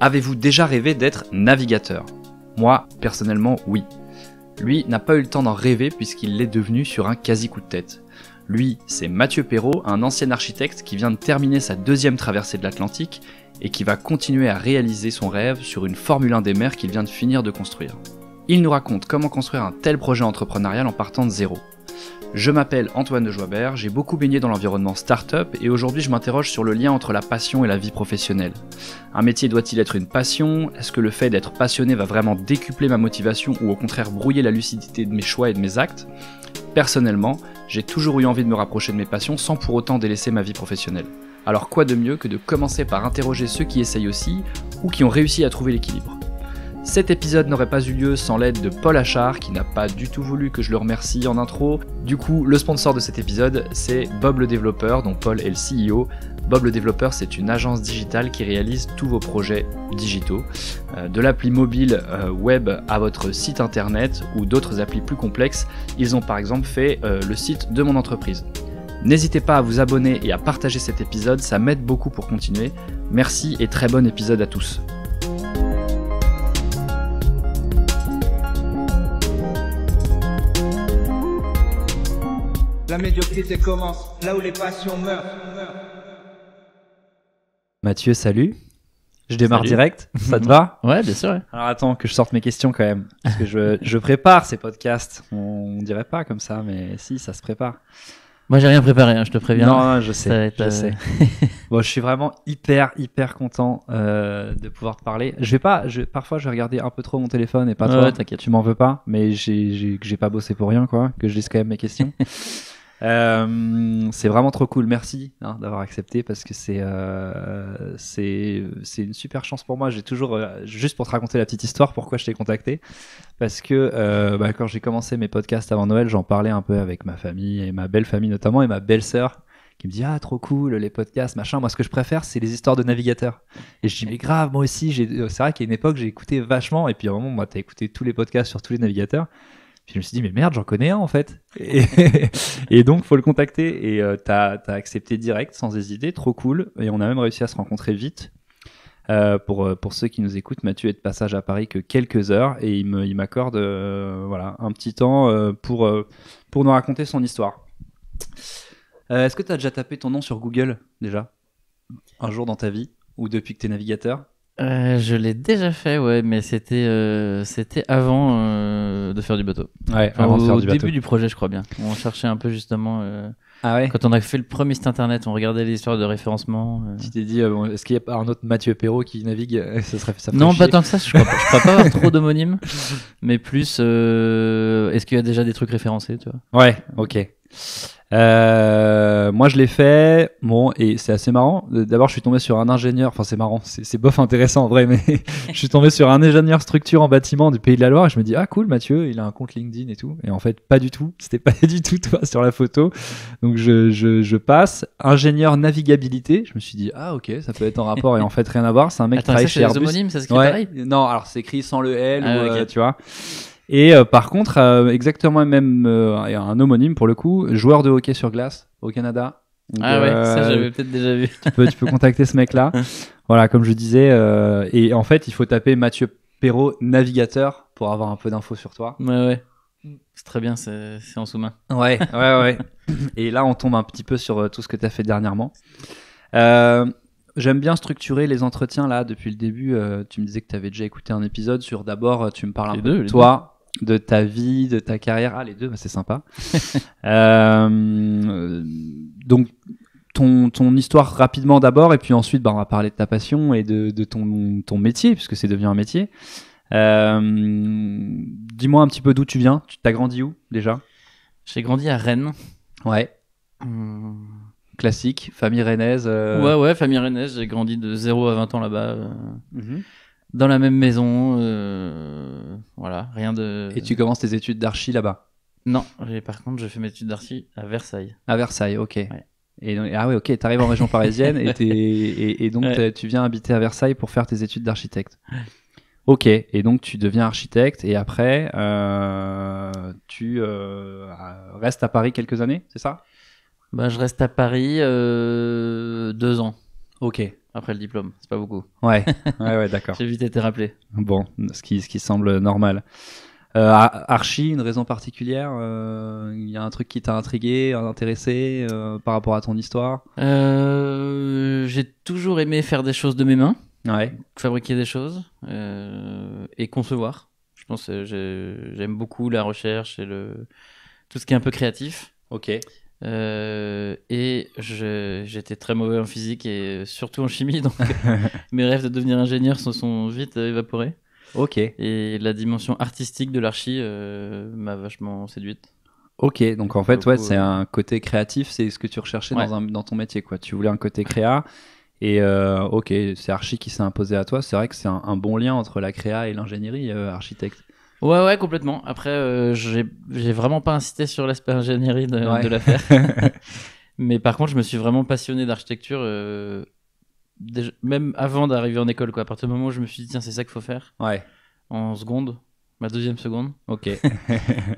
Avez-vous déjà rêvé d'être navigateur Moi, personnellement, oui. Lui n'a pas eu le temps d'en rêver puisqu'il l'est devenu sur un quasi coup de tête. Lui, c'est Mathieu Perrault, un ancien architecte qui vient de terminer sa deuxième traversée de l'Atlantique et qui va continuer à réaliser son rêve sur une Formule 1 des mers qu'il vient de finir de construire. Il nous raconte comment construire un tel projet entrepreneurial en partant de zéro. Je m'appelle Antoine de Joibert, j'ai beaucoup baigné dans l'environnement start-up et aujourd'hui je m'interroge sur le lien entre la passion et la vie professionnelle. Un métier doit-il être une passion Est-ce que le fait d'être passionné va vraiment décupler ma motivation ou au contraire brouiller la lucidité de mes choix et de mes actes Personnellement, j'ai toujours eu envie de me rapprocher de mes passions sans pour autant délaisser ma vie professionnelle. Alors quoi de mieux que de commencer par interroger ceux qui essayent aussi ou qui ont réussi à trouver l'équilibre cet épisode n'aurait pas eu lieu sans l'aide de Paul Achard qui n'a pas du tout voulu que je le remercie en intro. Du coup, le sponsor de cet épisode, c'est Bob le développeur dont Paul est le CEO. Bob le développeur, c'est une agence digitale qui réalise tous vos projets digitaux, euh, de l'appli mobile euh, web à votre site internet ou d'autres applis plus complexes. Ils ont par exemple fait euh, le site de mon entreprise. N'hésitez pas à vous abonner et à partager cet épisode, ça m'aide beaucoup pour continuer. Merci et très bon épisode à tous. La médiocrité commence là où les passions meurent. Mathieu, salut. Je démarre direct, ça te va Ouais, bien sûr. Alors attends que je sorte mes questions quand même, parce que je, je prépare ces podcasts. On, dirait pas comme ça, mais si, ça se prépare. Moi, j'ai rien préparé, hein, je te préviens. Non, je sais, je euh, Bon, je suis vraiment hyper, hyper content euh, de pouvoir te parler. Je vais pas, je, parfois, je vais regarder un peu trop mon téléphone et pas toi. Tu m'en veux pas, mais j'ai j'ai- que j'ai pas bossé pour rien, quoi. Que je dise quand même mes questions. Euh, c'est vraiment trop cool. Merci hein, d'avoir accepté parce que euh, c'est une super chance pour moi. J'ai toujours euh, juste pour te raconter la petite histoire pourquoi je t'ai contacté parce que bah, quand j'ai commencé mes podcasts avant Noël, j'en parlais un peu avec ma famille et ma belle famille notamment et ma belle sœur qui me dit ah trop cool les podcasts machin moi ce que je préfère c'est les histoires de navigateurs et je dis mais grave moi aussi c'est vrai qu'à une époque j'ai écouté vachement et puis à un moment moi t'as écouté tous les podcasts sur tous les navigateurs puis je me suis dit, mais merde, j'en connais un en fait. Et, donc, donc, faut le contacter. Et tu euh, t'as as accepté direct, sans hésiter, trop cool. Et on a même réussi à se rencontrer vite. Euh, pour, euh, pour ceux qui nous écoutent, Mathieu est de passage à Paris que quelques heures et il m'accorde il voilà, un petit temps pour, pour nous raconter son histoire. Est-ce que tu as déjà tapé ton nom sur Google déjà Un jour dans ta vie Ou depuis que tu es navigateur euh, je l'ai déjà fait, ouais, mais c'était euh, c'était avant euh, de faire du bateau. Ouais, avant au, du début du projet, je crois bien. On cherchait un peu justement. Ah ouais Quand on a fait le premier site internet, on regardait les histoires de référencement. Tu t'es dit, est-ce qu'il y a pas un autre Mathieu Perrault qui navigue ça serait, ça Non, pas tant que ça. Je crois je crois pas avoir trop d'homonymes, mais plus est-ce qu'il y a déjà des trucs référencés, tu vois Ouais, ok. Euh, moi, je l'ai fait. Bon, et c'est assez marrant. D'abord, je suis tombé sur un ingénieur. Enfin, c'est marrant, c'est bof intéressant en vrai, mais je suis tombé sur un ingénieur structure en bâtiment du Pays de la Loire. Et je me dis, ah cool, Mathieu, il a un compte LinkedIn et tout. Et en fait, pas du tout. C'était pas du tout toi sur la photo. Donc, je, je, je, passe. Ingénieur navigabilité. Je me suis dit, ah ok, ça peut être en rapport. Et en fait, rien à voir. C'est un mec qui travaille chez Airbus. ça, non, alors c'est écrit sans le L ah, ou, euh, tu vois. Et euh, par contre, euh, exactement même euh, un homonyme pour le coup, joueur de hockey sur glace au Canada. ah ouais, ça j'avais peut-être déjà vu. tu, peux, tu peux contacter ce mec-là. voilà, comme je disais. et en fait, il faut taper Mathieu Perrault, navigateur, pour avoir un peu d'infos sur toi. Ouais, ouais. C'est très bien, c'est en sous-main. Ouais, ouais, ouais. et là, on tombe un petit peu sur tout ce que tu as fait dernièrement. Euh, J'aime bien structurer les entretiens là depuis le début. tu me disais que tu avais déjà écouté un épisode sur d'abord, tu me parles un les deux, de toi, de ta vie, de ta carrière. Ah, les deux, bah, c'est sympa. Euh, donc, ton, ton, histoire rapidement d'abord, et puis ensuite, bah, on va parler de ta passion et de, ton, ton, métier, puisque c'est devenu un métier. Euh, dis-moi un petit peu d'où tu viens. Tu t'as grandi où déjà J'ai grandi à Rennes. Ouais. Mmh. Classique, famille rennaise. Euh. Ouais, ouais, famille rennaise. J'ai grandi de 0 à 20 ans là-bas. Mhm dans la même maison. Euh, voilà, rien de. Et tu commences tes études d'archi là-bas, Non, par contre, je fais mes études d'archi à Versailles. à Versailles, ok. ah oui, ok, t'arrives en région parisienne et, donc tu viens habiter à Versailles pour faire tes études d'architecte. Ok, et donc tu deviens architecte et après euh, tu euh, restes à Paris quelques années, c'est ça bah, je reste à Paris deux ans. Ok. Après le diplôme, c'est pas beaucoup. Ouais, ouais, ouais d'accord. J'ai vite été rappelé. Bon, ce qui, ce qui semble normal. Euh, Archie, une raison particulière euh, Il y a un truc qui t'a intrigué, intéressé euh, par rapport à ton histoire euh, J'ai toujours aimé faire des choses de mes mains, ouais. fabriquer des choses et concevoir. Je pense que j'aime beaucoup la recherche et le, tout ce qui est un peu créatif. Ok. Euh, et j'étais très mauvais en physique et surtout en chimie, donc mes rêves de devenir ingénieur se sont vite évaporés. Ok. Et la dimension artistique de l'archi euh, m'a vachement séduite. Ok, donc en fait, ouais, c'est euh, un côté créatif, c'est ce que tu recherchais dans, ton métier, quoi. Tu voulais un côté créa, et ok, c'est Archi qui s'est imposé à toi. C'est vrai que c'est un, un, bon lien entre la créa et l'ingénierie, architecte. Ouais, ouais, complètement. Après, euh, j'ai vraiment pas insisté sur l'aspect ingénierie de, l'affaire. Mais par contre, je me suis vraiment passionné d'architecture, euh, même avant d'arriver en école. Quoi. À partir du moment où je me suis dit, tiens, c'est ça qu'il faut faire. Ouais. En seconde, ma deuxième seconde. Ok.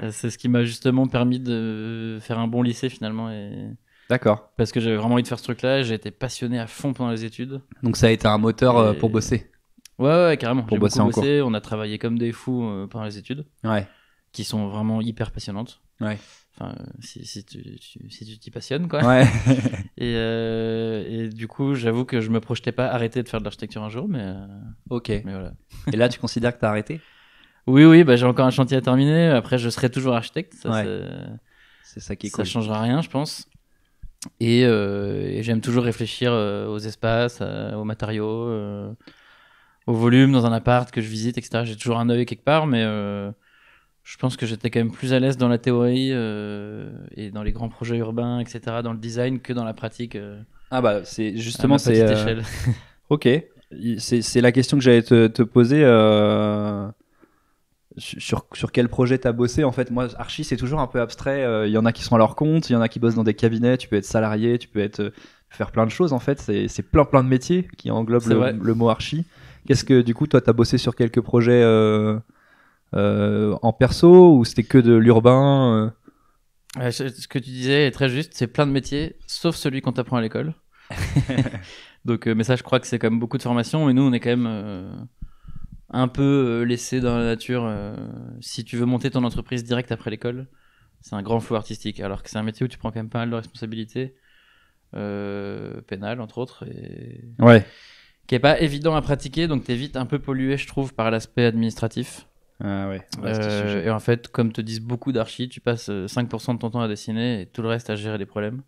Euh, c'est ce qui m'a justement permis de faire un bon lycée finalement. Et... D'accord. Parce que j'avais vraiment envie de faire ce truc-là, j'ai été passionné à fond pendant les études. Donc ça a été un moteur pour bosser. Ouais, carrément. Pour bosser bossé, On a travaillé comme des fous euh, pendant les études. Ouais. Qui sont vraiment hyper passionnantes. Ouais. Enfin, si, tu t'y tu passionnes, quoi. Ouais. Euh, et, du coup, j'avoue que je me projetais pas arrêter de faire de l'architecture un jour, mais. Euh, ok. Mais voilà. et là, tu considères que tu as arrêté Oui, oui, bah, j'ai encore un chantier à terminer. Après, je serai toujours architecte. Ça, ouais. C'est ça qui est Ça changera rien, je pense. Et, et j'aime toujours réfléchir aux espaces, aux matériaux au volume dans un appart que je visite, etc. J'ai toujours un œil quelque part, mais euh, je pense que j'étais quand même plus à l'aise dans la théorie euh, et dans les grands projets urbains, etc., dans le design que dans la pratique. Euh, ah bah c'est justement c'est ok, c'est la question que j'allais te, te, poser. Sur, sur, quel projet t'as bossé en fait moi archi c'est toujours un peu abstrait il y en a qui sont à leur compte il y en a qui bossent dans des cabinets tu peux être salarié tu peux être faire plein de choses en fait c'est plein plein de métiers qui englobent le, le, mot archi Qu'est-ce que, du coup, toi, t'as bossé sur quelques projets euh, euh, en perso ou c'était que de l'urbain euh Ce que tu disais est très juste, c'est plein de métiers, sauf celui qu'on t'apprend à l'école. Donc, mais ça, je crois que c'est quand même beaucoup de formations. Et nous, on est quand même un peu laissé dans la nature. si tu veux monter ton entreprise direct après l'école, c'est un grand flou artistique. Alors que c'est un métier où tu prends quand même pas mal de responsabilités, euh, pénales entre autres. Et... Ouais qui est pas évident à pratiquer, donc tu es vite un peu pollué, je trouve, par l'aspect administratif. Ah ouais, euh, et en fait, comme te disent beaucoup d'archis, tu passes 5% euh, de ton temps à dessiner et tout le reste à gérer les problèmes.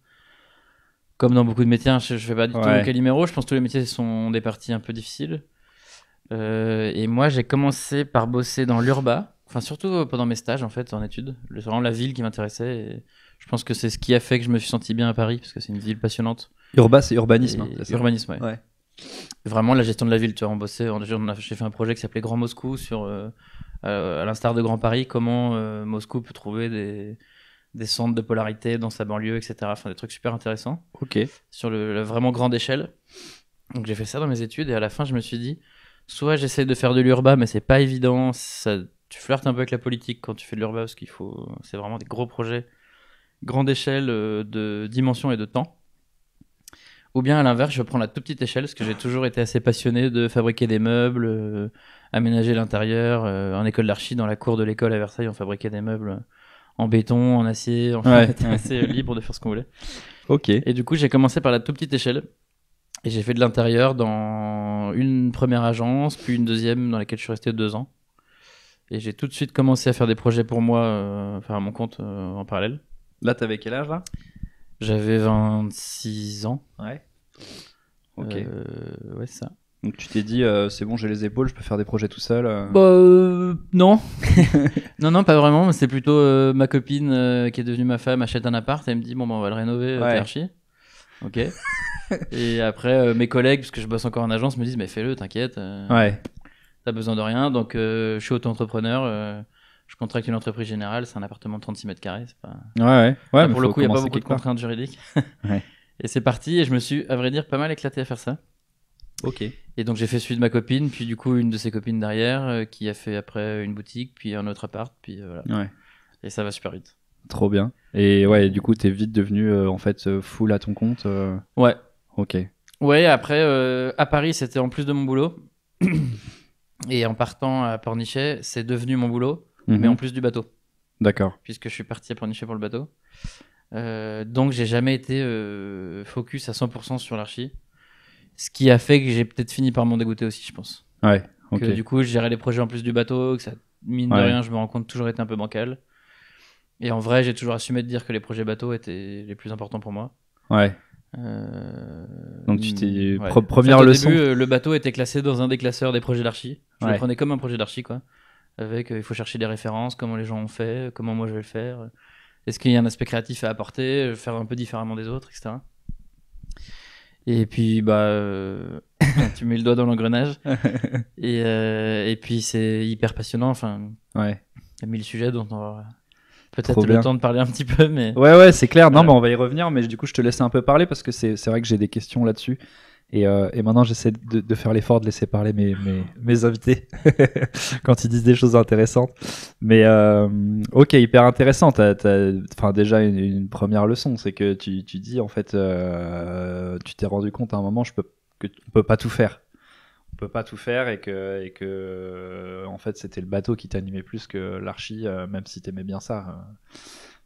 Comme dans beaucoup de métiers, hein, je, ne fais pas du tout le Calimero, je pense que tous les métiers sont des parties un peu difficiles. Euh, et moi, j'ai commencé par bosser dans l'urba, enfin surtout pendant mes stages en fait, en études. C'est vraiment la ville qui m'intéressait. Je pense que c'est ce qui a fait que je me suis senti bien à Paris, parce que c'est une ville passionnante. Urba, c'est urbanisme. Hein, urbanisme, ouais. ouais vraiment la gestion de la ville. Tu vois, on bossait, j'ai fait un projet qui s'appelait Grand Moscou sur, euh, euh, à l'instar de Grand Paris, comment euh, Moscou peut trouver des, centres de polarité dans sa banlieue, etc. Enfin, des trucs super intéressants. Ok. Sur le, la vraiment grande échelle. Donc j'ai fait ça dans mes études et à la fin je me suis dit, soit j'essaie de faire de l'urbain, mais c'est pas évident. tu flirtes un peu avec la politique quand tu fais de l'urbain parce qu'il faut, c'est vraiment des gros projets, grande échelle de dimension et de temps. Ou bien à l'inverse, je prends la toute petite échelle, parce que j'ai toujours été assez passionné de fabriquer des meubles, euh, aménager l'intérieur. Euh, en école d'archi, dans la cour de l'école à Versailles, on fabriquait des meubles en béton, en acier. en on assez libre de faire ce qu'on voulait. Ok. Et du coup, j'ai commencé par la toute petite échelle. Et j'ai fait de l'intérieur dans une première agence, puis une deuxième dans laquelle je suis resté deux ans. Et j'ai tout de suite commencé à faire des projets pour moi, euh, enfin à mon compte en parallèle. Là, t'avais quel âge là J'avais 26 ans. Ouais. Ok. Euh, ouais, ça. Donc tu t'es dit, euh, c'est bon, j'ai les épaules, je peux faire des projets tout seul euh. Bah non. non, non, pas vraiment. C'est plutôt ma copine qui est devenue ma femme achète un appart et elle me dit, bon, bah, on va le rénover, ouais. archi. Ok. et après, mes collègues, parce que je bosse encore en agence, me disent, mais fais-le, t'inquiète. ouais. T'as besoin de rien. Donc je suis auto-entrepreneur. je contracte une entreprise générale, c'est un appartement de 36 mètres carrés. Pas... Ouais, ouais. pour le coup, il n'y a pas beaucoup de contraintes juridiques. Et c'est parti, et je me suis, à vrai dire, pas mal éclaté à faire ça. Ok. Et donc j'ai fait celui de ma copine, puis du coup une de ses copines derrière, euh, qui a fait après une boutique, puis un autre appart, puis euh, voilà. Ouais. Et ça va super vite. Trop bien. Et ouais, du coup t'es vite devenu euh, en fait full à ton compte. Ouais. Ok. Ouais, après à Paris c'était en plus de mon boulot. et en partant à Pornichet, c'est devenu mon boulot, mais mhm. en plus du bateau. D'accord. Puisque je suis parti à Pornichet pour le bateau. Euh, donc j'ai jamais été euh, focus à 100% sur l'archi. Ce qui a fait que j'ai peut-être fini par m'en dégoûter aussi, je pense. Ouais. ok. du coup, je gérais les projets en plus du bateau, que ça, mine de rien, je me rends compte, toujours été un peu bancal. Et en vrai, j'ai toujours assumé de dire que les projets bateaux étaient les plus importants pour moi. Ouais. Euh, donc tu t'es première leçon au Début, le bateau était classé dans un des classeurs des projets d'archi. Je le prenais comme un projet d'archi, quoi. Avec, il faut chercher des références, comment les gens ont fait, comment moi je vais le faire. Est-ce qu'il y a un aspect créatif à apporter, faire un peu différemment des autres, etc. Et puis, bah, euh, tu mets le doigt dans l'engrenage. Euh, et, puis, c'est hyper passionnant. Enfin, ouais. Il y a mille sujets dont on aura peut-être le temps de parler un petit peu. Mais... Ouais, ouais, c'est clair. Non, mais on va y revenir. Mais du coup, je te laisse un peu parler parce que c'est vrai que j'ai des questions là-dessus. Et, euh, et maintenant, j'essaie de, de, faire l'effort de laisser parler mes, mes, mes invités quand ils disent des choses intéressantes. Mais euh, ok, hyper intéressant. Enfin, déjà une, première leçon, c'est que tu, tu, dis en fait, euh, tu t'es rendu compte à un moment je peux, que on peut pas tout faire. On peut pas tout faire et que, et que en fait, c'était le bateau qui t'animait plus que l'archi, même si t'aimais bien ça.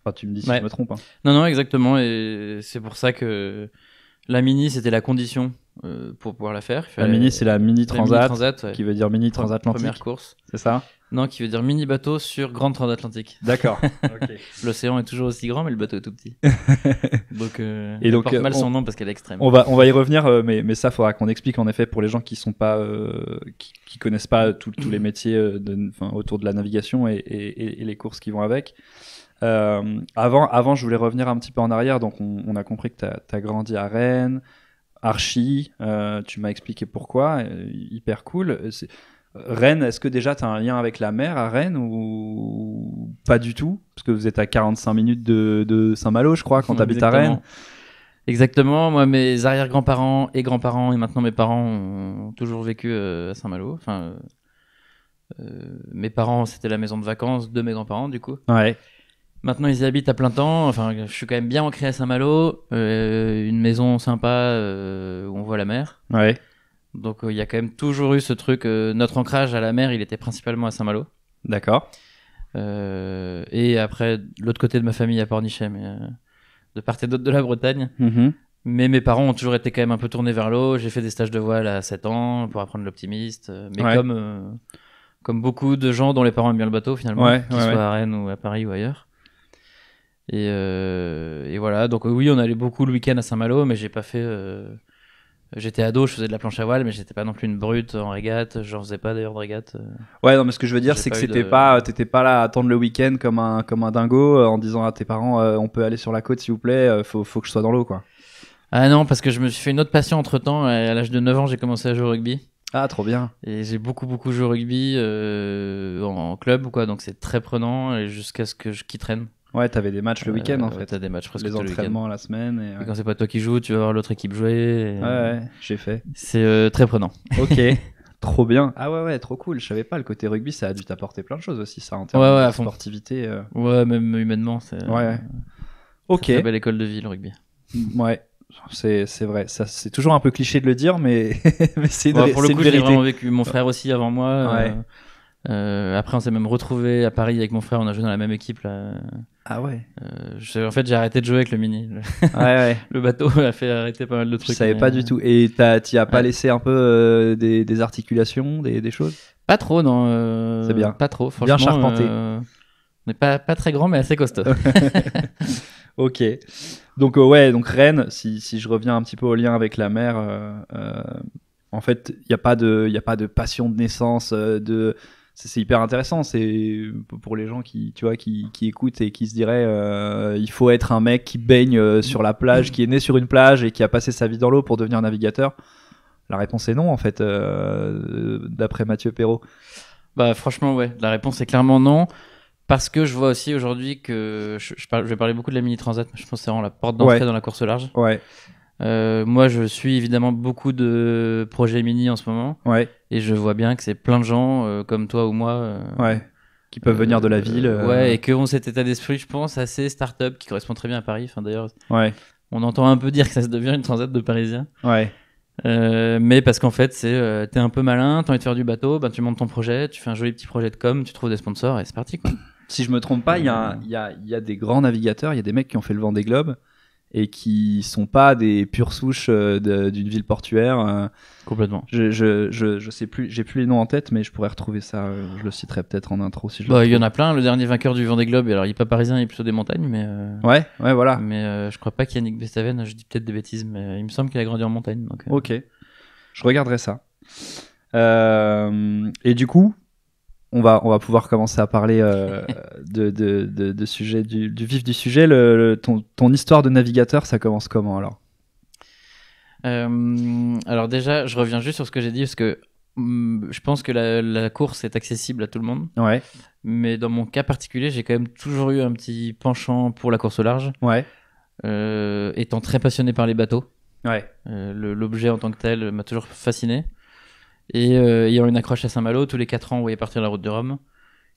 Enfin, tu me dis si je me trompe. Hein. Non, non, exactement. Et c'est pour ça que la mini, c'était la condition euh, pour pouvoir la faire. La mini, c'est la mini transat, qui veut dire mini transatlantique. Première course. C'est ça Non, qui veut dire mini bateau sur grande transatlantique. D'accord. L'océan est toujours aussi grand, mais le bateau est tout petit. donc, euh, et porte mal euh, son nom parce qu'elle est extrême. On va, on va y revenir, mais, mais ça, faudra qu'on explique en effet pour les gens qui sont pas, qui, connaissent pas tous les métiers autour de la navigation et, les courses qui vont avec. avant, avant, je voulais revenir un petit peu en arrière. Donc, on, on a compris que tu as, grandi à Rennes, archi, euh, tu m'as expliqué pourquoi, euh, hyper cool. Rennes, est-ce que déjà tu as un lien avec la mer à Rennes ou pas du tout Parce que vous êtes à 45 minutes de, Saint-Malo, je crois, quand tu habites à Rennes. Exactement, moi mes arrière-grands-parents et grands-parents et maintenant mes parents ont toujours vécu euh, à Saint-Malo. Enfin, mes parents, c'était la maison de vacances de mes grands-parents, du coup. Ouais. Maintenant, ils y habitent à plein temps. Enfin, je suis quand même bien ancré à Saint-Malo. Euh, une maison sympa euh, où on voit la mer. Ouais. Donc, euh, il y a quand même toujours eu ce truc. Euh, notre ancrage à la mer, il était principalement à Saint-Malo. D'accord. Euh, et après, l'autre côté de ma famille à Pornichet, mais de part et d'autre de la Bretagne. Mm-hmm. Mais mes parents ont toujours été quand même un peu tournés vers l'eau. J'ai fait des stages de voile à 7 ans pour apprendre l'optimiste. Mais comme, comme beaucoup de gens dont les parents aiment bien le bateau, finalement, ouais, qu'ils soient à Rennes ou à Paris ou ailleurs. Euh, et, voilà, donc oui, on allait beaucoup le week-end à Saint-Malo, mais j'ai pas fait. Euh, j'étais ado, je faisais de la planche à voile, mais j'étais pas non plus une brute en régate. J'en faisais pas d'ailleurs de régate. Euh. Ouais, non, mais ce que je veux dire, c'est que c'était pas, t'étais pas là à attendre le week-end comme un, comme un dingo en disant à tes parents, on peut aller sur la côte s'il vous plaît, faut, faut que je sois dans l'eau quoi. Ah non, parce que je me suis fait une autre passion entre temps. À l'âge de 9 ans, j'ai commencé à jouer au rugby. Ah, trop bien. Et j'ai beaucoup, beaucoup joué au rugby en, club club quoi, donc c'est très prenant et jusqu'à ce que je quitte Rennes. Ouais, t'avais des matchs le euh, week-end en fait. T'as des matchs presque Les entraînements la semaine. Et, quand c'est pas toi qui joues, tu vas voir l'autre équipe jouer. Euh, ouais, j'ai fait. C'est euh, très prenant. Ok. Trop bien. Ah ouais, ouais, trop cool. Je savais pas, le côté rugby, ça a dû t'apporter plein de choses aussi, ça, en termes de sportivité. Ouais, même humainement, c'est. Ouais. Ok. belle école de vie, le rugby. Mm, ouais. C'est, c'est vrai, ça, c'est toujours un peu cliché de le dire, mais, c'est une, ouais, Pour le coup, j'ai vraiment vécu mon frère aussi avant moi. Ouais. Euh, après, on s'est même retrouvé à Paris avec mon frère. On a joué dans la même équipe là. Ah ouais. Euh, je, en fait, j'ai arrêté de jouer avec le mini. Ouais, ouais. le bateau a fait arrêter pas mal de trucs. Je savais pas du tout. Et t'y as, pas laissé un peu euh, des, articulations, des, choses Pas trop, non. C'est bien. Pas trop. Franchement, bien charpenté. mais pas, pas très grand, mais assez costaud. ok. Donc ouais, donc Rennes. Si, si, je reviens un petit peu au lien avec la mer. en fait, il n'y a, pas de, y a pas de passion de naissance, de, c'est hyper intéressant. C'est pour les gens qui, tu vois, qui, écoutent et qui se diraient, euh, il faut être un mec qui baigne euh, sur la plage, qui est né sur une plage et qui a passé sa vie dans l'eau pour devenir navigateur. La réponse est non, en fait, euh, d'après Mathieu Perrault. Bah, franchement, ouais. La réponse est clairement non. Parce que je vois aussi aujourd'hui que je, vais parler beaucoup de la mini transat, mais je pense que c'est vraiment la porte d'entrée dans la course large. Ouais. Euh, moi, je suis évidemment beaucoup de projets mini en ce moment. Ouais. Et je vois bien que c'est plein de gens euh, comme toi ou moi. Euh, ouais. Qui peuvent venir de la ville. Ouais, et qui ont cet état d'esprit, je pense, assez start-up qui correspond très bien à Paris. Enfin, d'ailleurs, Ouais. on entend un peu dire que ça se devient une transat de Parisiens. Ouais. mais parce qu'en fait, c'est tu t'es un peu malin, t'as envie de faire du bateau, ben, tu montes ton projet, tu fais un joli petit projet de com, tu trouves des sponsors et c'est parti quoi. Si je me trompe pas, il y, a il y a des grands navigateurs, il y a des mecs qui ont fait le vent des globes et qui sont pas des pures souches euh, d'une ville portuaire. Euh. Complètement. Je, je, je, je, sais plus, j'ai plus les noms en tête, mais je pourrais retrouver ça. Euh, je le citerai peut-être en intro si je. Bah, il y en a plein. Le dernier vainqueur du Vendée Globe, alors il est pas parisien, il est plutôt des montagnes, mais. ouais, ouais, voilà. Mais je crois pas qu'Yannick Bestaven. Je dis peut-être des bêtises, mais il me semble qu'il a grandi en montagne. ok. Je regarderai ça. et du coup, on va, on va pouvoir commencer à parler euh, de, de, sujet, du, vif du sujet. ton, histoire de navigateur, ça commence comment alors euh, Alors déjà, je reviens juste sur ce que j'ai dit, parce que mm, je pense que la, course est accessible à tout le monde. Ouais. Mais dans mon cas particulier, j'ai quand même toujours eu un petit penchant pour la course au large. Ouais. Euh, étant très passionné par les bateaux. Ouais. L'objet en tant que tel m'a toujours fasciné. Et euh, ayant une accroche à Saint-Malo, tous les 4 ans, on voyait partir la route de Rome,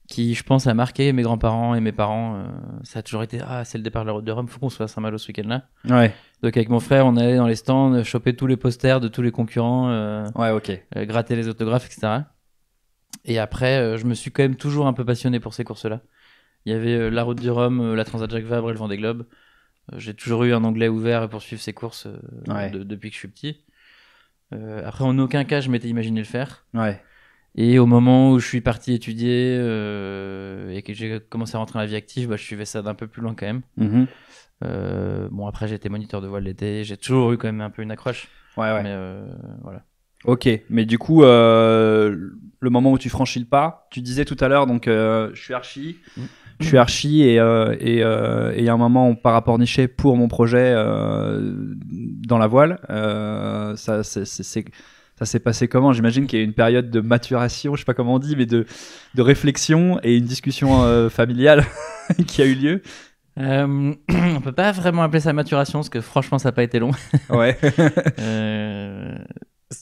qui, je pense, a marqué mes grands-parents et mes parents. Euh, ça a toujours été Ah, c'est le départ de la route de Rome, faut qu'on soit à Saint-Malo ce week-end-là. Ouais. Donc, avec mon frère, on allait dans les stands, choper tous les posters de tous les concurrents, euh, ouais, ok. gratter les autographes, etc. Et après, je me suis quand même toujours un peu passionné pour ces courses-là. Il y avait la route du Rhum, la Transat Jacques Vabre et le Vendée Globe. J'ai toujours eu un anglais ouvert pour suivre ces courses depuis que je suis petit. Euh, après, en aucun cas, je m'étais imaginé le faire. Et au moment où je suis parti étudier euh, et que j'ai commencé à rentrer dans la vie active, bah, je suivais ça d'un peu plus loin quand même. Mm-hmm. Euh, bon, après, j'étais moniteur de voile l'été, j'ai toujours eu quand même un peu une accroche. Ouais, ouais. voilà. Ok, mais du coup, le moment où tu franchis le pas, tu disais tout à l'heure, donc je suis archi, mm. Je suis archi et il euh, et, euh, et y a un moment on part à Pornichet pour mon projet euh, dans la voile. ça, c'est ça s'est passé comment J'imagine qu'il y a eu une période de maturation, je sais pas comment on dit, mais de, de réflexion et une discussion familiale qui a eu lieu. Euh, on peut pas vraiment appeler ça maturation parce que franchement ça n'a pas été long. ouais. euh,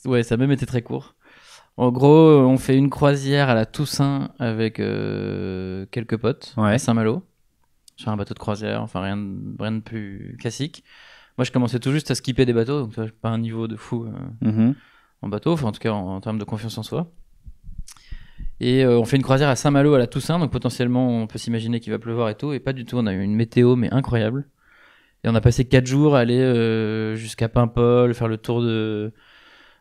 ouais, ça a même été très court. En gros, on fait une croisière à la Toussaint avec euh, quelques potes à Saint-Malo, sur un bateau de croisière, enfin rien, de plus classique. Moi, je commençais tout juste à skipper des bateaux, donc pas un niveau de fou euh, mhm. en bateau, enfin en tout cas en, termes de confiance en soi. Et euh, on fait une croisière à Saint-Malo à la Toussaint, donc potentiellement on peut s'imaginer qu'il va pleuvoir et tout, et pas du tout. On a eu une météo mais incroyable. Et on a passé 4 jours à aller jusqu'à Paimpol, faire le tour de,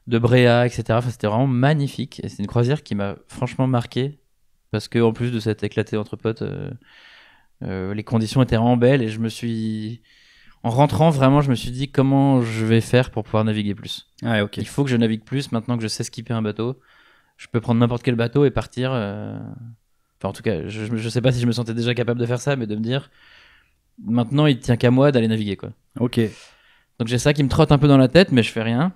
de Bréa, etc. Enfin, c'était vraiment magnifique. Et c'est une croisière qui m'a franchement marqué. Parce que, en plus de cette éclatée entre potes, euh, euh, les conditions étaient vraiment belles. Et je me suis. En rentrant, vraiment, je me suis dit comment je vais faire pour pouvoir naviguer plus. Ah, ok. Il faut que je navigue plus maintenant que je sais skipper un bateau. Je peux prendre n'importe quel bateau et partir. Euh, enfin, en tout cas, je, ne sais pas si je me sentais déjà capable de faire ça, mais de me dire maintenant, il tient qu'à moi d'aller naviguer, quoi. Ok. Donc j'ai ça qui me trotte un peu dans la tête, mais je fais rien.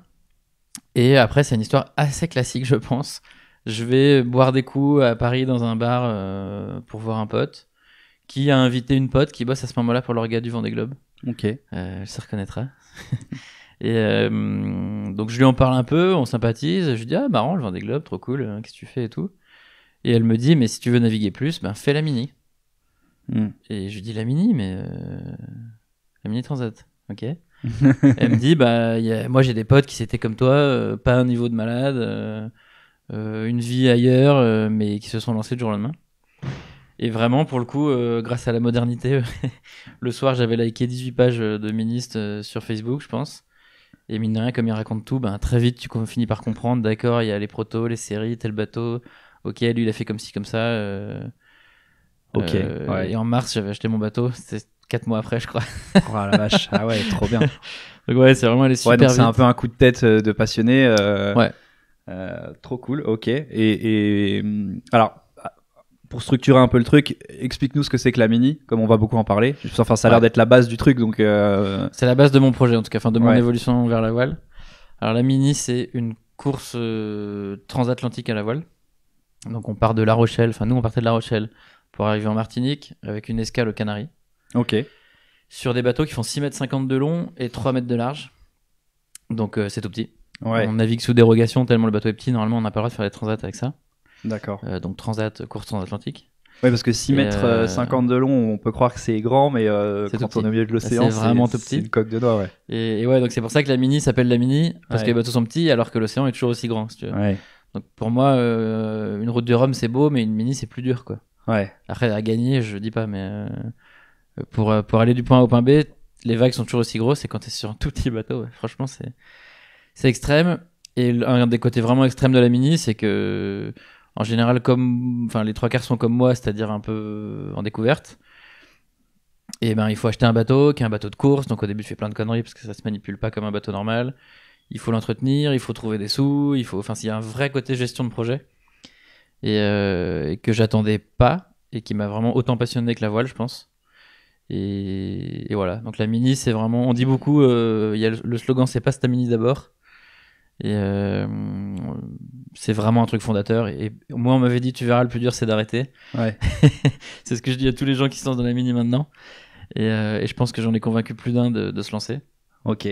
Et après, c'est une histoire assez classique, je pense. Je vais boire des coups à Paris dans un bar euh, pour voir un pote qui a invité une pote qui bosse à ce moment-là pour l'orga du Vendée Globe. Ok. Euh, elle se reconnaîtra. et euh, donc je lui en parle un peu, on sympathise. Je lui dis ah marrant le Vendée Globe, trop cool, hein, qu'est-ce que tu fais et tout. Et elle me dit mais si tu veux naviguer plus, ben fais la mini. Hmm. Et je lui dis la mini mais la mini transat, ok. elle me dit bah, moi j'ai des potes qui s'étaient comme toi, euh, pas un niveau de malade, euh, euh, une vie ailleurs, mais qui se sont lancés du jour au lendemain. Et vraiment, pour le coup, grâce à la modernité, le soir j'avais liké 18 pages de ministres sur Facebook, je pense. Et mine de rien, comme il raconte tout, ben, très vite tu finis par comprendre, d'accord, il y a les protos, les séries, tel bateau, ok, lui il a fait comme ci, comme ça. ok. Et en mars, j'avais acheté mon bateau. C'était mois après, je crois. oh la vache, ah ouais, trop bien. donc ouais, c'est vraiment les super. c'est un peu un coup de tête euh, de passionné. Euh, ouais. Euh, trop cool, ok. Et, hum, alors, pour structurer un peu le truc, explique-nous ce que c'est que la mini, comme on va beaucoup en parler. Enfin, ça a l'air d'être la base du truc, donc. C'est la base de mon projet, en tout cas, enfin de mon évolution vers la voile. Alors la mini, c'est une course transatlantique à la voile. Donc on part de La Rochelle, enfin nous on partait de La Rochelle pour arriver en Martinique avec une escale aux Canaries. Ok. Sur des bateaux qui font 6 mètres 50 de long et 3 mètres de large. Donc euh, c'est tout petit. On navigue sous dérogation tellement le bateau est petit. Normalement, on n'a pas le droit de faire des transats avec ça. D'accord. Euh, donc transat, course transatlantique. Oui, parce que 6 m mètres 50 euh, de long, on peut croire que c'est grand, mais quand on est au milieu de l'océan, c'est vraiment tout petit. une coque de noix, ouais. Et, ouais, donc c'est pour ça que la mini s'appelle la mini, parce que les bateaux sont petits, alors que l'océan est toujours aussi grand, Donc pour moi, une route de Rhum, c'est beau, mais une mini, c'est plus dur, quoi. Ouais. Après, à gagner, je dis pas, mais pour, euh, pour aller du point A au point B, les vagues sont toujours aussi grosses et quand tu es sur un tout petit bateau, franchement, c'est, c'est extrême. Et un des côtés vraiment extrêmes de la mini, c'est que, en général, comme, enfin, les trois quarts sont comme moi, c'est-à-dire un peu en découverte. Et ben, il faut acheter un bateau qui est un bateau de course. Donc, au début, je fais plein de conneries parce que ça se manipule pas comme un bateau normal. Il faut l'entretenir, il faut trouver des sous, il faut, enfin, s'il y a un vrai côté gestion de projet. Et, euh, et que j'attendais pas et qui m'a vraiment autant passionné que la voile, je pense. Et, voilà. Donc la mini, c'est vraiment. On dit beaucoup. Euh, il y a le, slogan, c'est passe ta mini d'abord. Et euh, c'est vraiment un truc fondateur. Et, moi, on m'avait dit, tu verras, le plus dur, c'est d'arrêter. Ouais. c'est ce que je dis à tous les gens qui sont dans la mini maintenant. Euh, et, je pense que j'en ai convaincu plus d'un de, de, se lancer. Ok.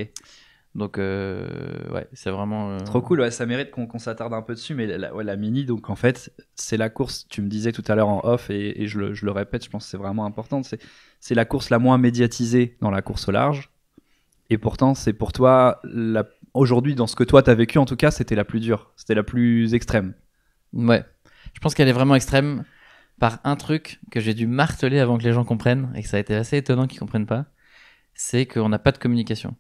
Donc, euh, ouais, c'est vraiment. Euh, Trop cool, ouais, ça mérite qu'on s'attarde un peu dessus. Mais la, ouais, la mini, donc en fait, c'est la course, tu me disais tout à l'heure en off, et, je, le, répète, je pense que c'est vraiment important. C'est la course la moins médiatisée dans la course au large. Et pourtant, c'est pour toi, aujourd'hui, dans ce que toi t'as vécu, en tout cas, c'était la plus dure, c'était la plus extrême. Ouais, je pense qu'elle est vraiment extrême par un truc que j'ai dû marteler avant que les gens comprennent, et que ça a été assez étonnant qu'ils comprennent pas c'est qu'on n'a pas de communication.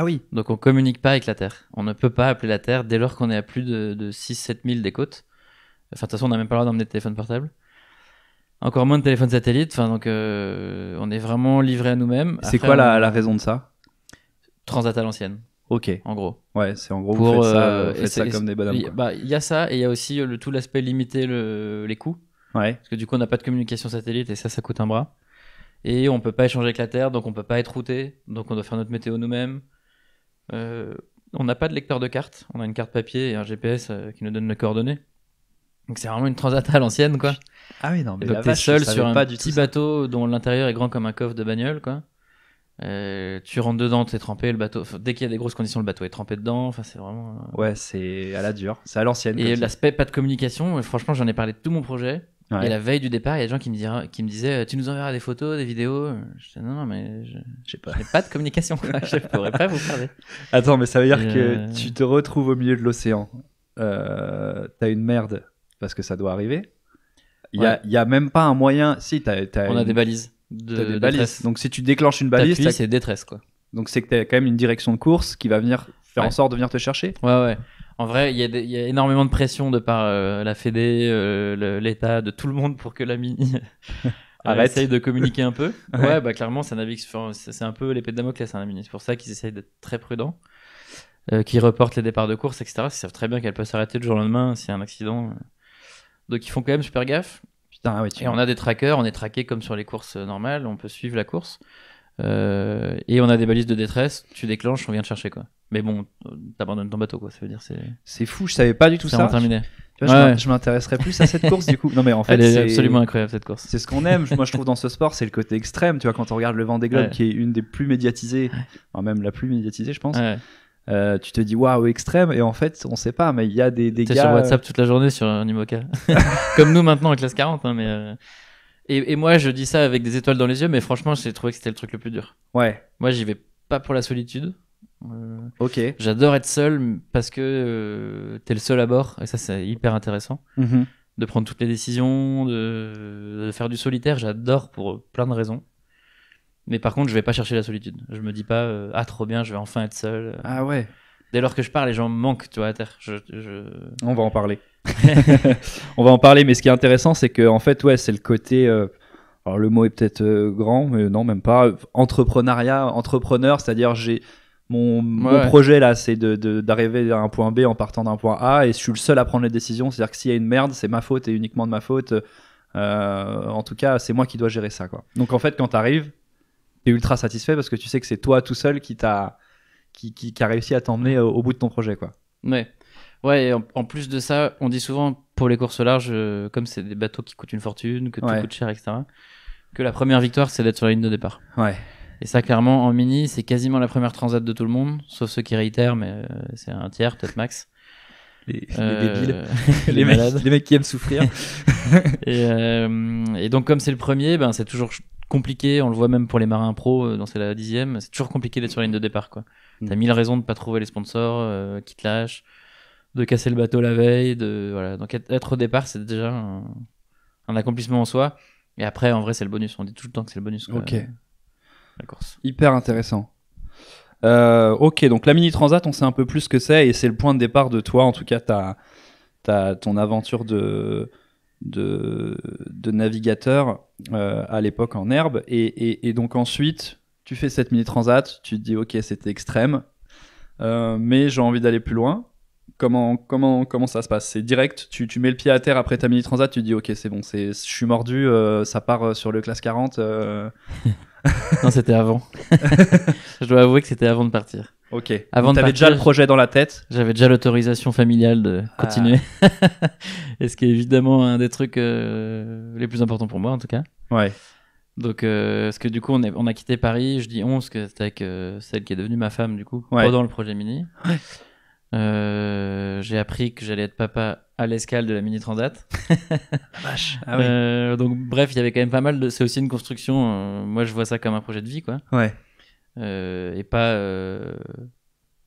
Ah oui. Donc on communique pas avec la Terre. On ne peut pas appeler la Terre dès lors qu'on est à plus de, 6-7 des côtes. Enfin, de toute façon, on n'a même pas le droit d'emmener de téléphone portable. Encore moins de téléphone satellite. Enfin, donc euh, on est vraiment livré à nous-mêmes. C'est quoi la, raison de ça Transat à l'ancienne. Ok. En gros. Ouais, c'est en gros, Pour, euh, ça, comme des bah, Il y a ça et il y a aussi euh, le, tout l'aspect limiter les coûts. Ouais. Parce que du coup, on n'a pas de communication satellite et ça, ça coûte un bras. Et on ne peut pas échanger avec la Terre, donc on peut pas être routé, donc on doit faire notre météo nous-mêmes. Euh, on n'a pas de lecteur de cartes, on a une carte papier et un GPS euh, qui nous donne les coordonnées. Donc c'est vraiment une transat à l'ancienne, quoi. Ah oui, non, mais donc t'es seul sur un pas du petit bateau dont l'intérieur est grand comme un coffre de bagnole, quoi. Euh, tu rentres dedans, t'es trempé, le bateau. Dès qu'il y a des grosses conditions, le bateau est trempé dedans. Enfin, c'est vraiment. Ouais, c'est à la dure, c'est à l'ancienne. Et l'aspect pas de communication. Franchement, j'en ai parlé de tout mon projet. Et la veille du départ, il y a des gens qui me, disaient Tu nous enverras des photos, des vidéos Je disais Non, non, mais je n'ai pas. de communication, je ne pourrais pas vous parler. Attends, mais ça veut dire que euh, tu te retrouves au milieu de l'océan. Euh, as une merde, parce que ça doit arriver. Il n'y a, même pas un moyen. Si, tu On a des balises. De, des balises. Donc si tu déclenches une balise. c'est détresse, quoi. Donc c'est que tu as quand même une direction de course qui va venir faire en sorte de venir te chercher. Ouais, ouais. En vrai, il y, a énormément de pression de par euh, la Fédé, euh, l'État, de tout le monde pour que la Mini euh, essaye de communiquer un peu. ouais. bah clairement, ça navigue, c'est un peu l'épée de Damoclès, hein, la Mini. C'est pour ça qu'ils essayent d'être très prudents, qu'ils reportent les départs de course, etc. Ils savent très bien qu'elle peut s'arrêter le jour au lendemain s'il y a un accident. Donc ils font quand même super gaffe. Putain, ouais, et on a des trackers, on est traqué comme sur les courses normales, on peut suivre la course. et on a des balises de détresse, tu déclenches, on vient te chercher quoi. Mais bon, t'abandonnes ton bateau, quoi. Ça veut dire c'est. C'est fou, je savais pas du tout ça. terminé. Je m'intéresserais plus à cette course du coup. Non mais en fait, c'est absolument incroyable cette course. C'est ce qu'on aime. Moi, je trouve dans ce sport, c'est le côté extrême. Tu vois, quand on regarde le Vendée Globe, qui est une des plus médiatisées, même la plus médiatisée, je pense. Euh, tu te dis waouh extrême et en fait on sait pas mais il y a des, des gars sur euh, WhatsApp toute la journée sur un IMOCA comme nous maintenant en classe 40 mais euh, et, et, moi je dis ça avec des étoiles dans les yeux mais franchement j'ai trouvé que c'était le truc le plus dur ouais moi j'y vais pas pour la solitude euh, ok. J'adore être seul parce que tu euh, t'es le seul à bord et ça c'est hyper intéressant. Mhm. De prendre toutes les décisions, de, faire du solitaire, j'adore pour plein de raisons. Mais par contre, je vais pas chercher la solitude. Je me dis pas euh, ah trop bien, je vais enfin être seul. Ah ouais. Dès lors que je parle, les gens me manquent, tu vois, à terre. je... On va en parler. On va en parler, mais ce qui est intéressant, c'est que en fait, ouais, c'est le côté. alors le mot est peut-être grand, mais non, même pas. Entrepreneuriat, entrepreneur, c'est-à-dire j'ai mon, projet là, c'est d'arriver de, à un point B en partant d'un point A et je suis le seul à prendre les décisions. C'est-à-dire que s'il y a une merde, c'est ma faute et uniquement de ma faute. Euh, en tout cas, c'est moi qui dois gérer ça. Quoi. Donc en fait, quand t'arrives, es ultra satisfait parce que tu sais que c'est toi tout seul qui t'a qui, a réussi à t'emmener au, bout de ton projet. Quoi. Ouais. Ouais, et en, plus de ça, on dit souvent pour les courses larges, euh, comme c'est des bateaux qui coûtent une fortune, que tout coûte cher, etc., que la première victoire, c'est d'être sur la ligne de départ. Ouais. Et ça, clairement, en mini, c'est quasiment la première transat de tout le monde, sauf ceux qui réitèrent, mais euh, c'est un tiers, peut-être max. Les, euh, débiles, les, mecs, les, mecs, qui aiment souffrir. Euh, et, donc comme c'est le premier, ben, c'est toujours compliqué, on le voit même pour les marins pros, dans c'est la dixième, c'est toujours compliqué d'être sur la ligne de départ. Quoi. Mm. T'as mille raisons de pas trouver les sponsors qui te lâchent, de casser le bateau la veille, de, voilà. donc être au départ c'est déjà un, accomplissement en soi. Et après, en vrai, c'est le bonus. On dit tout le temps que c'est le bonus. Ok la course. Hyper intéressant. Euh, ok, donc la Mini Transat, on sait un peu plus ce que c'est et c'est le point de départ de toi. En tout cas, t'as as ton aventure de, de, navigateur euh, à l'époque en herbe. Et, donc ensuite, tu fais cette Mini Transat, tu te dis, ok, c'était extrême, euh, mais j'ai envie d'aller plus loin. Comment, comment, comment ça se passe C'est direct, tu, tu, mets le pied à terre après ta Mini Transat, tu te dis, ok, c'est bon, je suis mordu, ça part sur le classe 40. non, c'était avant. je dois avouer que c'était avant de partir. Ok. Avant T'avais déjà le projet dans la tête J'avais déjà l'autorisation familiale de ah. continuer. Et ce qui est évidemment un des trucs euh, les plus importants pour moi, en tout cas. Ouais. Donc, euh, parce que du coup, on, est, on, a quitté Paris, je dis 11 que c'était avec euh, celle qui est devenue ma femme, du coup, pendant le projet Mini. Ouais. Euh, j'ai appris que j'allais être papa à l'escale de la mini transat. vache. Ah euh, donc bref, il y avait quand même pas mal de. C'est aussi une construction. Euh, moi, je vois ça comme un projet de vie, quoi. Ouais. et pas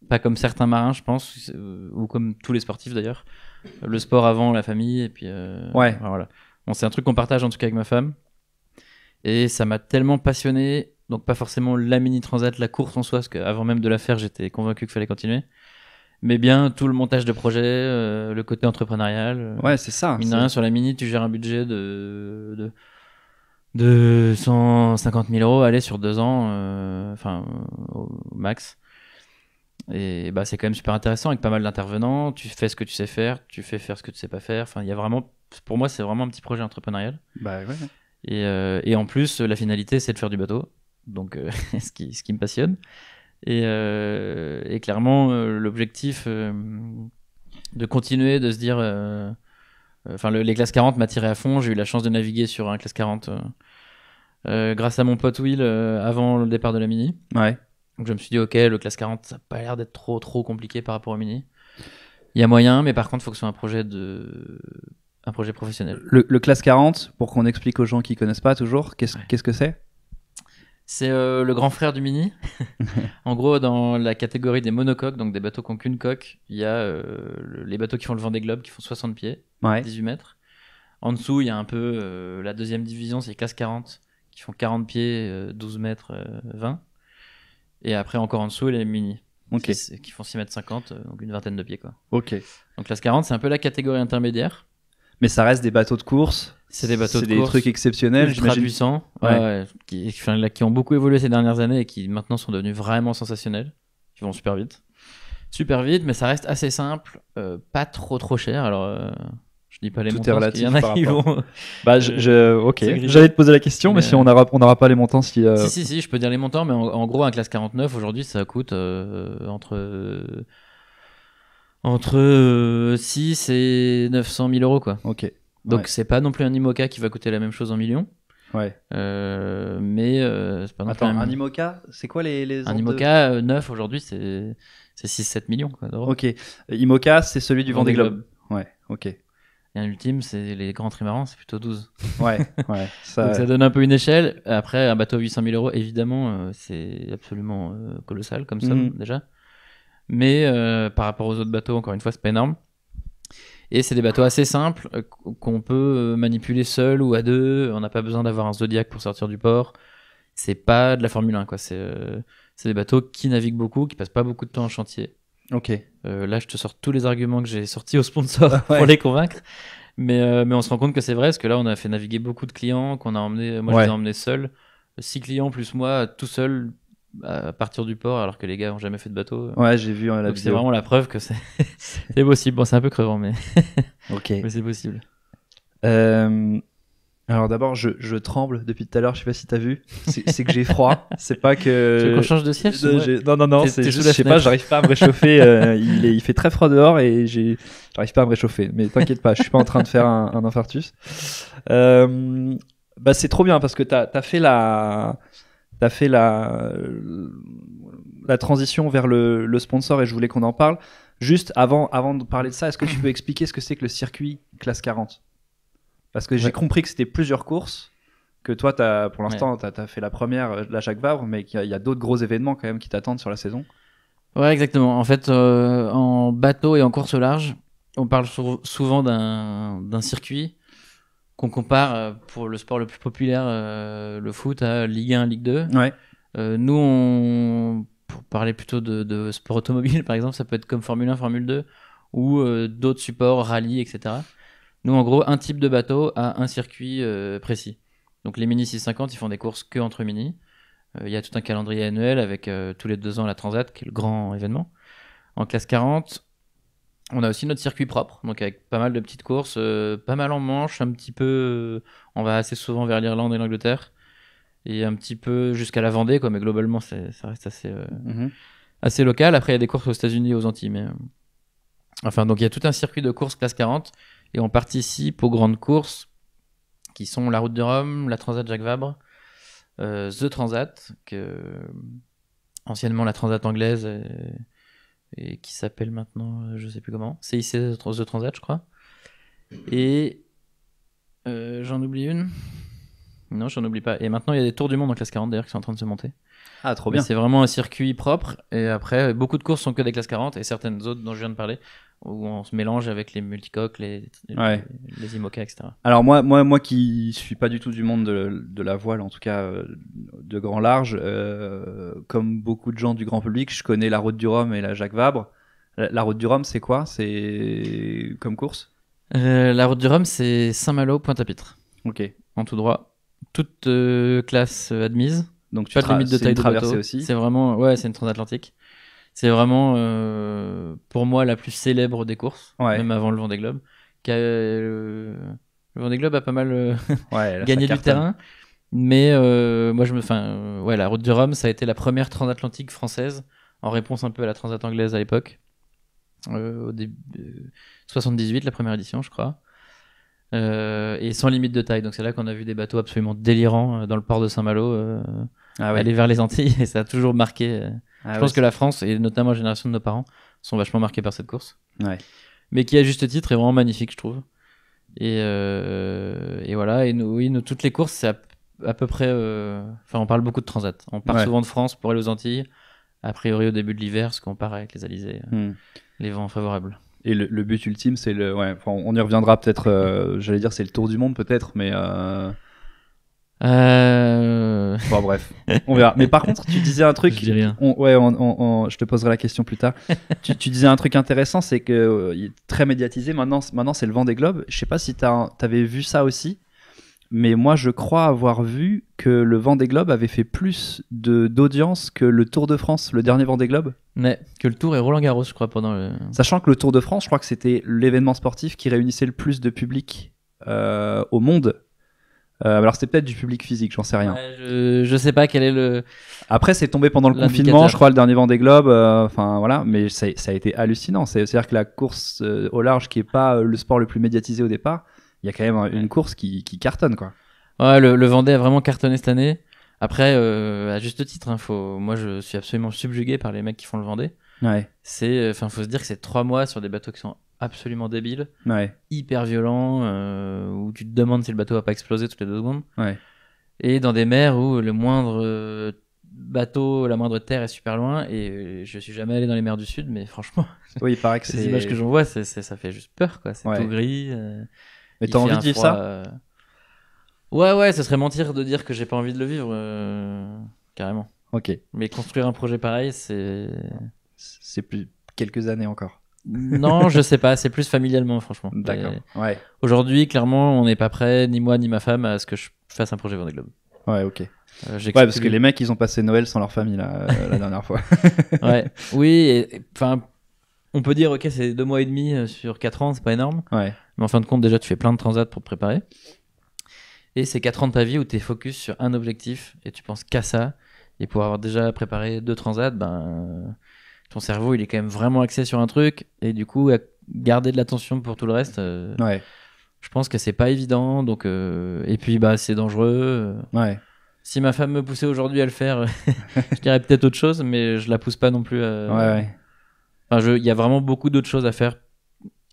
pas comme certains marins, je pense, ou comme tous les sportifs d'ailleurs. Le sport avant la famille et puis. ouais. Voilà. Bon, c'est un truc qu'on partage en tout cas avec ma femme. Et ça m'a tellement passionné. Donc pas forcément la mini transat, la course en soi, parce qu'avant même de la faire, j'étais convaincu qu'il fallait continuer mais bien tout le montage de projet, euh, le côté entrepreneurial. Euh, ouais, c'est ça. Mine rien, sur la mini, tu gères un budget de, de, de 150 000 euros, allez, sur deux ans, euh, enfin, au max. Et bah, c'est quand même super intéressant avec pas mal d'intervenants. Tu fais ce que tu sais faire, tu fais faire ce que tu sais pas faire. Enfin, il y a vraiment, pour moi, c'est vraiment un petit projet entrepreneurial. Bah ouais. Et, et en plus, la finalité, c'est de faire du bateau. Donc, ce, qui, ce qui me passionne. Et, euh, et clairement, euh, l'objectif euh, de continuer, de se dire. Enfin, les classes 40 m'attiraient à fond. J'ai eu la chance de naviguer sur un classe 40 grâce à mon pote Will avant le départ de la Mini. Ouais. Donc je me suis dit, ok, le classe 40, ça n'a pas l'air d'être trop, trop compliqué par rapport au Mini. Il y a moyen, mais par contre, il faut que ce soit un projet de un projet professionnel. Le, le classe 40, pour qu'on explique aux gens qui connaissent pas toujours, qu'est-ce quest -ce que c'est c'est euh, le grand frère du Mini. en gros, dans la catégorie des monocoques, donc des bateaux qui n'ont qu'une coque, il y a euh, les bateaux qui font le vent des globes, qui font 60 pieds, 18 mètres. En dessous, il y a un peu euh, la deuxième division, c'est les classes 40, qui font 40 pieds, 12 mètres, 20. Et après, encore en dessous, il les Mini. Qui, font 6 mètres 50, donc une vingtaine de pieds. Quoi. Ok. Donc classe 40, c'est un peu la catégorie intermédiaire. Mais ça reste des bateaux de course c'est des bateaux de des trucs exceptionnels, j'imagine. puissants, qui, qui ont beaucoup évolué ces dernières années et qui maintenant sont devenus vraiment sensationnels. Qui vont super vite. Super vite, mais ça reste assez simple, euh, pas trop trop cher. Alors, euh, je dis pas les montants. Tout est relatif. Il y en a qui vont. bah, je, euh, ok. J'allais te poser la question, mais, si on n'aura on pas les montants, si. Si si si, je peux dire les montants, mais en, gros, un classe 49 aujourd'hui, ça coûte entre entre 6 et 900 000 euros quoi. Ok. Donc c'est pas non plus un IMOCA qui va coûter la même chose en millions. Ouais. Euh, mais euh, c'est pas non plus un... IMOCA, c'est quoi les, les Un IMOCA euh, neuf aujourd'hui, c'est 6-7 millions quoi, Ok. IMOCA, c'est celui du Vendée, Globe. Ouais, ok. Et un ultime, c'est les grands trimarans, c'est plutôt 12. Ouais, ouais. Ça... Donc ça donne un peu une échelle. Après, un bateau à 800 000 euros, évidemment, euh, c'est absolument colossal comme ça mhm. déjà. Mais par rapport aux autres bateaux, encore une fois, c'est pas énorme. Et c'est des bateaux assez simples euh, qu'on peut euh, manipuler seul ou à deux. On n'a pas besoin d'avoir un Zodiac pour sortir du port. C'est pas de la Formule 1, quoi. C'est euh, c'est des bateaux qui naviguent beaucoup, qui passent pas beaucoup de temps en chantier. Ok. là, je te sors tous les arguments que j'ai sortis aux sponsors pour les convaincre. Mais, mais on se rend compte que c'est vrai, parce que là, on a fait naviguer beaucoup de clients, qu'on a emmené, moi, je les ai emmenés seuls. Six clients plus moi, tout seul, à partir du port alors que les gars ont jamais fait de bateau. Euh. Ouais, j'ai vu C'est vraiment la preuve que c'est possible. Bon, c'est un peu crevant, mais, ok. mais c'est possible. Euh, alors d'abord, je, tremble depuis tout à l'heure. Je sais pas si t'as vu. C'est que j'ai froid. c'est pas que. Tu veux qu'on change de siège Non, non, non. C'est je sais pas. J'arrive pas à me réchauffer. Euh, il, fait très froid dehors et j'arrive pas à me réchauffer. Mais t'inquiète pas, je suis pas en train de faire un, infarctus. bah c'est trop bien parce que t'as as fait la tu fait la, la transition vers le, le sponsor et je voulais qu'on en parle. Juste avant, avant de parler de ça, est-ce que tu peux expliquer ce que c'est que le circuit classe 40 Parce que j'ai compris que c'était plusieurs courses, que toi, as, pour l'instant, tu as, fait la première, euh, la Jacques Vabre, mais qu'il y a, d'autres gros événements quand même qui t'attendent sur la saison. Ouais, exactement. En fait, euh, en bateau et en course large, on parle souvent d'un circuit qu'on compare euh, pour le sport le plus populaire, euh, le foot, à Ligue 1, Ligue 2. Euh, nous, on, pour parler plutôt de, sport automobile, par exemple, ça peut être comme Formule 1, Formule 2, ou d'autres supports, rallye, etc. Nous, en gros, un type de bateau a un circuit précis. Donc les Mini 650, ils font des courses que entre Mini. Il y a tout un calendrier annuel avec tous les deux ans la Transat, qui est le grand événement. En classe 40, on a aussi notre circuit propre, donc avec pas mal de petites courses, euh, pas mal en manche, un petit peu. Euh, on va assez souvent vers l'Irlande et l'Angleterre, et un petit peu jusqu'à la Vendée, quoi, mais globalement, ça reste euh, mhm. assez, local. Après, il y a des courses aux États-Unis aux Antilles, mais. Enfin, donc il y a tout un circuit de courses classe 40 et on participe aux grandes courses qui sont la Route de Rome, la Transat Jacques Vabre, The Transat, que, anciennement la Transat anglaise, et qui s'appelle maintenant, euh, je sais plus comment, CIC e The Transat, je crois. Et euh, j'en oublie une. Non, j'en oublie pas. Et maintenant, il y a des tours du monde en classe 40 d'ailleurs qui sont en train de se monter. Ah, trop bien. C'est vraiment un circuit propre. Et après, beaucoup de courses sont que des classes 40 et certaines autres dont je viens de parler où on se mélange avec les multicoques, les, les, etc. Alors moi, moi, moi qui suis pas du tout du monde de, la voile, en tout cas euh, de grand large, euh, comme beaucoup de gens du grand public, je connais la route du Rhum et la Jacques Vabre. La, route du Rhum, c'est quoi C'est comme course euh, La route du Rhum, c'est Saint-Malo, Pointe-à-Pitre. Ok. En tout droit. Toute classe admise. Donc tu pas de limite de taille de bateau. aussi. C'est vraiment, ouais, c'est une transatlantique. C'est vraiment, euh, pour moi, la plus célèbre des courses, même avant le Vendée Globe. Euh, le Vendée Globe a pas mal euh, gagné du terrain. Mais moi, je me. ouais, la route du Rhum, ça a été la première transatlantique française, en réponse un peu à la transat anglaise à l'époque. au début. 78, la première édition, je crois. et sans limite de taille. Donc c'est là qu'on a vu des bateaux absolument délirants dans le port de Saint-Malo ah aller vers les Antilles et ça a toujours marqué. Ah je pense que la France, et notamment la génération de nos parents, sont vachement marqués par cette course. Mais qui, à juste titre, est vraiment magnifique, je trouve. Et, euh, voilà, et nous, nous, toutes les courses, c'est à, peu près. Euh, enfin, on parle beaucoup de transat. On part souvent de France pour aller aux Antilles, a priori au début de l'hiver, ce qu'on part avec les Alizés, euh, hmm. les vents favorables. Et le, but ultime, c'est le. on y reviendra peut-être, j'allais dire, c'est le tour du monde peut-être, mais. Euh, bon, bref, on verra. Mais par contre, tu disais un truc. Je ouais, je te poserai la question plus tard. tu, disais un truc intéressant, c'est que euh, est très médiatisé. Maintenant, maintenant c'est le vent des globes. Je sais pas si t'avais vu ça aussi, mais moi, je crois avoir vu que le vent des globes avait fait plus de d'audience que le Tour de France, le dernier vent des globes. Mais que le Tour et Roland Garros, je crois, pendant le. Sachant que le Tour de France, je crois que c'était l'événement sportif qui réunissait le plus de public euh, au monde euh, alors c'était peut-être du public physique, j'en sais rien. je, je, sais pas quel est le. Après c'est tombé pendant le confinement, je crois le dernier Vendée Globe. Euh, enfin voilà, mais ça, a été hallucinant. C'est-à-dire que la course euh, au large, qui est pas le sport le plus médiatisé au départ, il y a quand même une course qui, cartonne quoi. Ouais, le, Vendée a vraiment cartonné cette année. Après, à juste titre, hein, moi je suis absolument subjugué par les mecs qui font le Vendée. Ouais. C'est, enfin, faut se dire que c'est trois mois sur des bateaux qui sont absolument débile, hyper violent, euh, où tu te demandes si le bateau va pas exploser toutes les deux secondes. Et dans des mers où le moindre euh, bateau, la moindre terre est super loin. Et euh, je suis jamais allé dans les mers du Sud, mais franchement, oui, il que les images que j'en vois, ça fait juste peur, quoi. C'est tout gris. mais t'as envie de vivre ça Ouais, ouais, ce serait mentir de dire que j'ai pas envie de le vivre, carrément. Ok. Mais construire un projet pareil, c'est. C'est plus quelques années encore non, je sais pas. C'est plus familialement, franchement. D'accord. Aujourd'hui, clairement, on n'est pas prêt, ni moi ni ma femme, à ce que je fasse un projet Vendée Globe. Ouais, ok. Euh, ouais, parce que les mecs, ils ont passé Noël sans leur famille euh, la dernière fois. ouais. Oui, enfin, on peut dire, ok, c'est deux mois et demi euh, sur quatre ans, c'est pas énorme. Ouais. Mais en fin de compte, déjà, tu fais plein de transats pour te préparer. Et c'est quatre ans de ta vie où tu es focus sur un objectif et tu penses qu'à ça. Et pour avoir déjà préparé deux transats, ben ton cerveau, il est quand même vraiment axé sur un truc. Et du coup, garder de l'attention pour tout le reste. Euh, je pense que c'est pas évident. Donc, euh, et puis, bah, c'est dangereux. Euh. Ouais. Si ma femme me poussait aujourd'hui à le faire, je dirais peut-être autre chose, mais je la pousse pas non plus. À... Ouais, il y a vraiment beaucoup d'autres choses à faire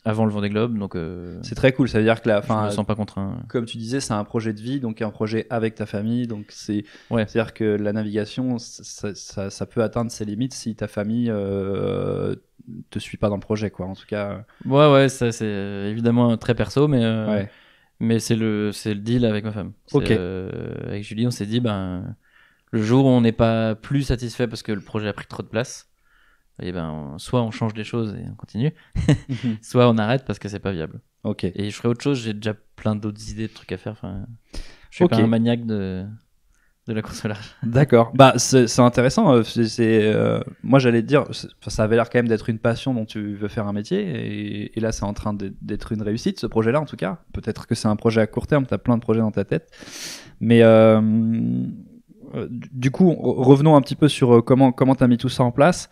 avant le Vendée Globe, donc euh, c'est très cool. Ça veut dire que la fin, je me sens pas contraint. Comme tu disais, c'est un projet de vie, donc un projet avec ta famille, donc c'est, ouais. c'est à dire que la navigation, ça, peut atteindre ses limites si ta famille euh, te suit pas dans le projet, quoi. En tout cas. Euh, ouais, ouais, ça c'est évidemment très perso, mais ouais. mais c'est le c'est le deal avec ma femme. Ok. avec Julie, on s'est dit ben le jour où on n'est pas plus satisfait parce que le projet a pris trop de place ben, soit on change des choses et on continue, soit on arrête parce que c'est pas viable. Ok. Et je ferai autre chose, j'ai déjà plein d'autres idées de trucs à faire. Enfin, je suis pas un maniaque de, de la console D'accord. bah, c'est intéressant. Euh, c'est euh, moi, j'allais te dire, ça avait l'air quand même d'être une passion dont tu veux faire un métier. Et, là, c'est en train d'être une réussite, ce projet-là, en tout cas. Peut-être que c'est un projet à court terme, tu as plein de projets dans ta tête. Mais. Euh, du coup, revenons un petit peu sur comment comment t'as mis tout ça en place.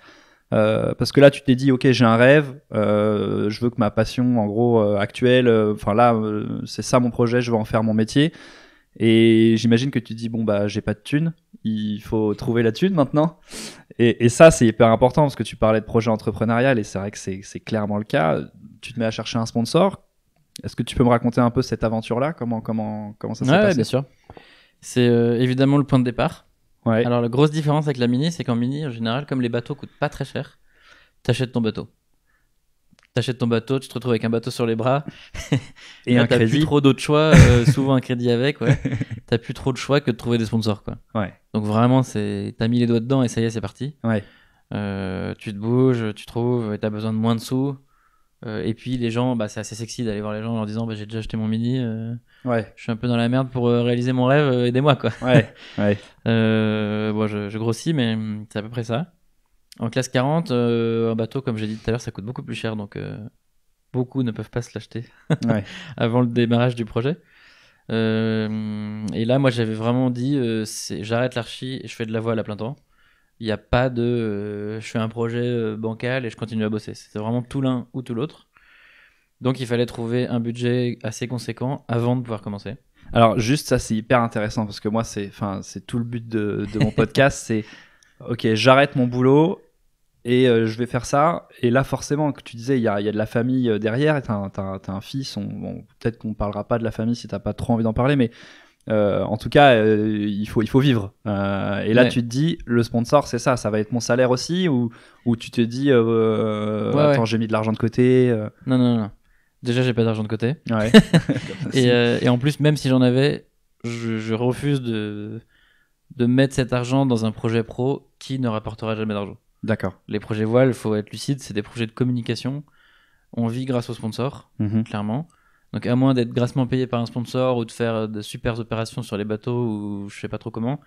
Euh, parce que là, tu t'es dit, ok, j'ai un rêve, euh, je veux que ma passion, en gros, euh, actuelle, enfin là, c'est ça mon projet, je veux en faire mon métier. Et j'imagine que tu dis, bon, bah, j'ai pas de thune, il faut trouver la thune maintenant. Et, ça, c'est hyper important parce que tu parlais de projet entrepreneurial et c'est vrai que c'est clairement le cas. Tu te mets à chercher un sponsor. Est-ce que tu peux me raconter un peu cette aventure-là comment, comment, comment ça s'est ouais, passé Bien sûr. C'est évidemment le point de départ. Alors la grosse différence avec la Mini, c'est qu'en Mini, en général, comme les bateaux coûtent pas très cher, t'achètes ton bateau. T'achètes ton bateau, tu te retrouves avec un bateau sur les bras. et un t'as crédit. plus trop d'autres choix, euh, souvent un crédit avec, ouais. T'as plus trop de choix que de trouver des sponsors, quoi. Donc vraiment, c'est t'as mis les doigts dedans et ça y est, c'est parti. Euh, tu te bouges, tu trouves, et t'as besoin de moins de sous. Euh, et puis les gens, bah, c'est assez sexy d'aller voir les gens en leur disant bah, j'ai déjà acheté mon mini, euh, ouais. je suis un peu dans la merde pour euh, réaliser mon rêve, aidez-moi quoi. Ouais, ouais. bon, je, grossis, mais hum, c'est à peu près ça. En classe 40, un bateau, comme j'ai dit tout à l'heure, ça coûte beaucoup plus cher, donc beaucoup ne peuvent pas se l'acheter avant le démarrage du projet. Hum, et là, moi j'avais vraiment dit j'arrête l'archi et je fais de la voile à plein temps. Il n'y a pas de euh, je fais un projet euh, bancal et je continue à bosser. C'est vraiment tout l'un ou tout l'autre. Donc il fallait trouver un budget assez conséquent avant de pouvoir commencer. Alors juste ça c'est hyper intéressant parce que moi c'est enfin c'est tout le but de, mon podcast c'est ok j'arrête mon boulot et euh, je vais faire ça et là forcément que tu disais il y a, de la famille derrière et t'as un, un, fils on, peut-être qu'on parlera pas de la famille si t'as pas trop envie d'en parler mais euh, en tout cas, euh, il, faut, il faut vivre. Euh, et là, tu te dis, le sponsor, c'est ça, ça va être mon salaire aussi Ou, ou tu te dis, attends, j'ai mis de l'argent de côté Non, non, non. Déjà, j'ai pas d'argent de côté. et, et, en plus, même si j'en avais, je, refuse de, de mettre cet argent dans un projet pro qui ne rapportera jamais d'argent. D'accord. Les projets voiles, il faut être lucide, c'est des projets de communication. On vit grâce aux sponsor mhm. clairement. Donc à moins d'être grassement payé par un sponsor ou de faire euh, de super opérations sur les bateaux ou je sais pas trop comment,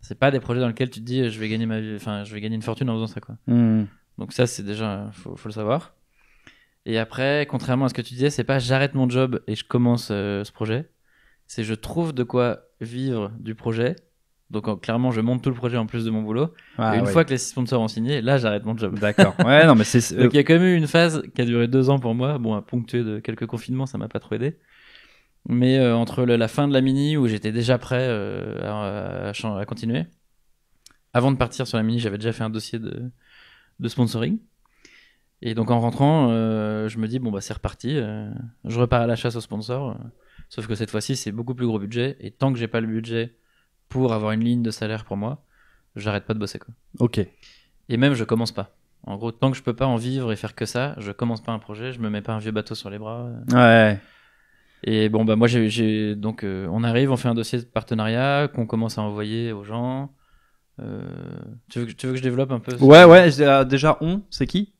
c'est pas des projets dans lesquels tu te dis je vais gagner ma vie, enfin je vais gagner une fortune en faisant ça quoi. Mmh. Donc ça c'est déjà faut, le savoir. Et après, contrairement à ce que tu disais, c'est pas j'arrête mon job et je commence euh, ce projet. C'est je trouve de quoi vivre du projet donc clairement, je monte tout le projet en plus de mon boulot. Ah une fois que les sponsors ont signé, là, j'arrête mon job. D'accord. Ouais, non, mais c'est. Donc euh, il y a quand même eu une phase qui a duré deux ans pour moi. Bon, à de quelques confinements, ça m'a pas trop aidé. Mais euh, entre la fin de la mini où j'étais déjà prêt euh, à, continuer, avant de partir sur la mini, j'avais déjà fait un dossier de, sponsoring. Et donc en rentrant, je me dis bon bah c'est reparti, je repars à la chasse aux sponsors. sauf que cette fois-ci c'est beaucoup plus gros budget et tant que j'ai pas le budget pour avoir une ligne de salaire pour moi, j'arrête pas de bosser. Quoi. Ok. Et même, je commence pas. En gros, tant que je peux pas en vivre et faire que ça, je commence pas un projet, je me mets pas un vieux bateau sur les bras. Euh. Ouais. Et bon, bah moi, j'ai donc euh, on arrive, on fait un dossier de partenariat qu'on commence à envoyer aux gens. Euh, tu, veux que, tu, veux que, je développe un peu Ouais, ouais, déjà on, c'est qui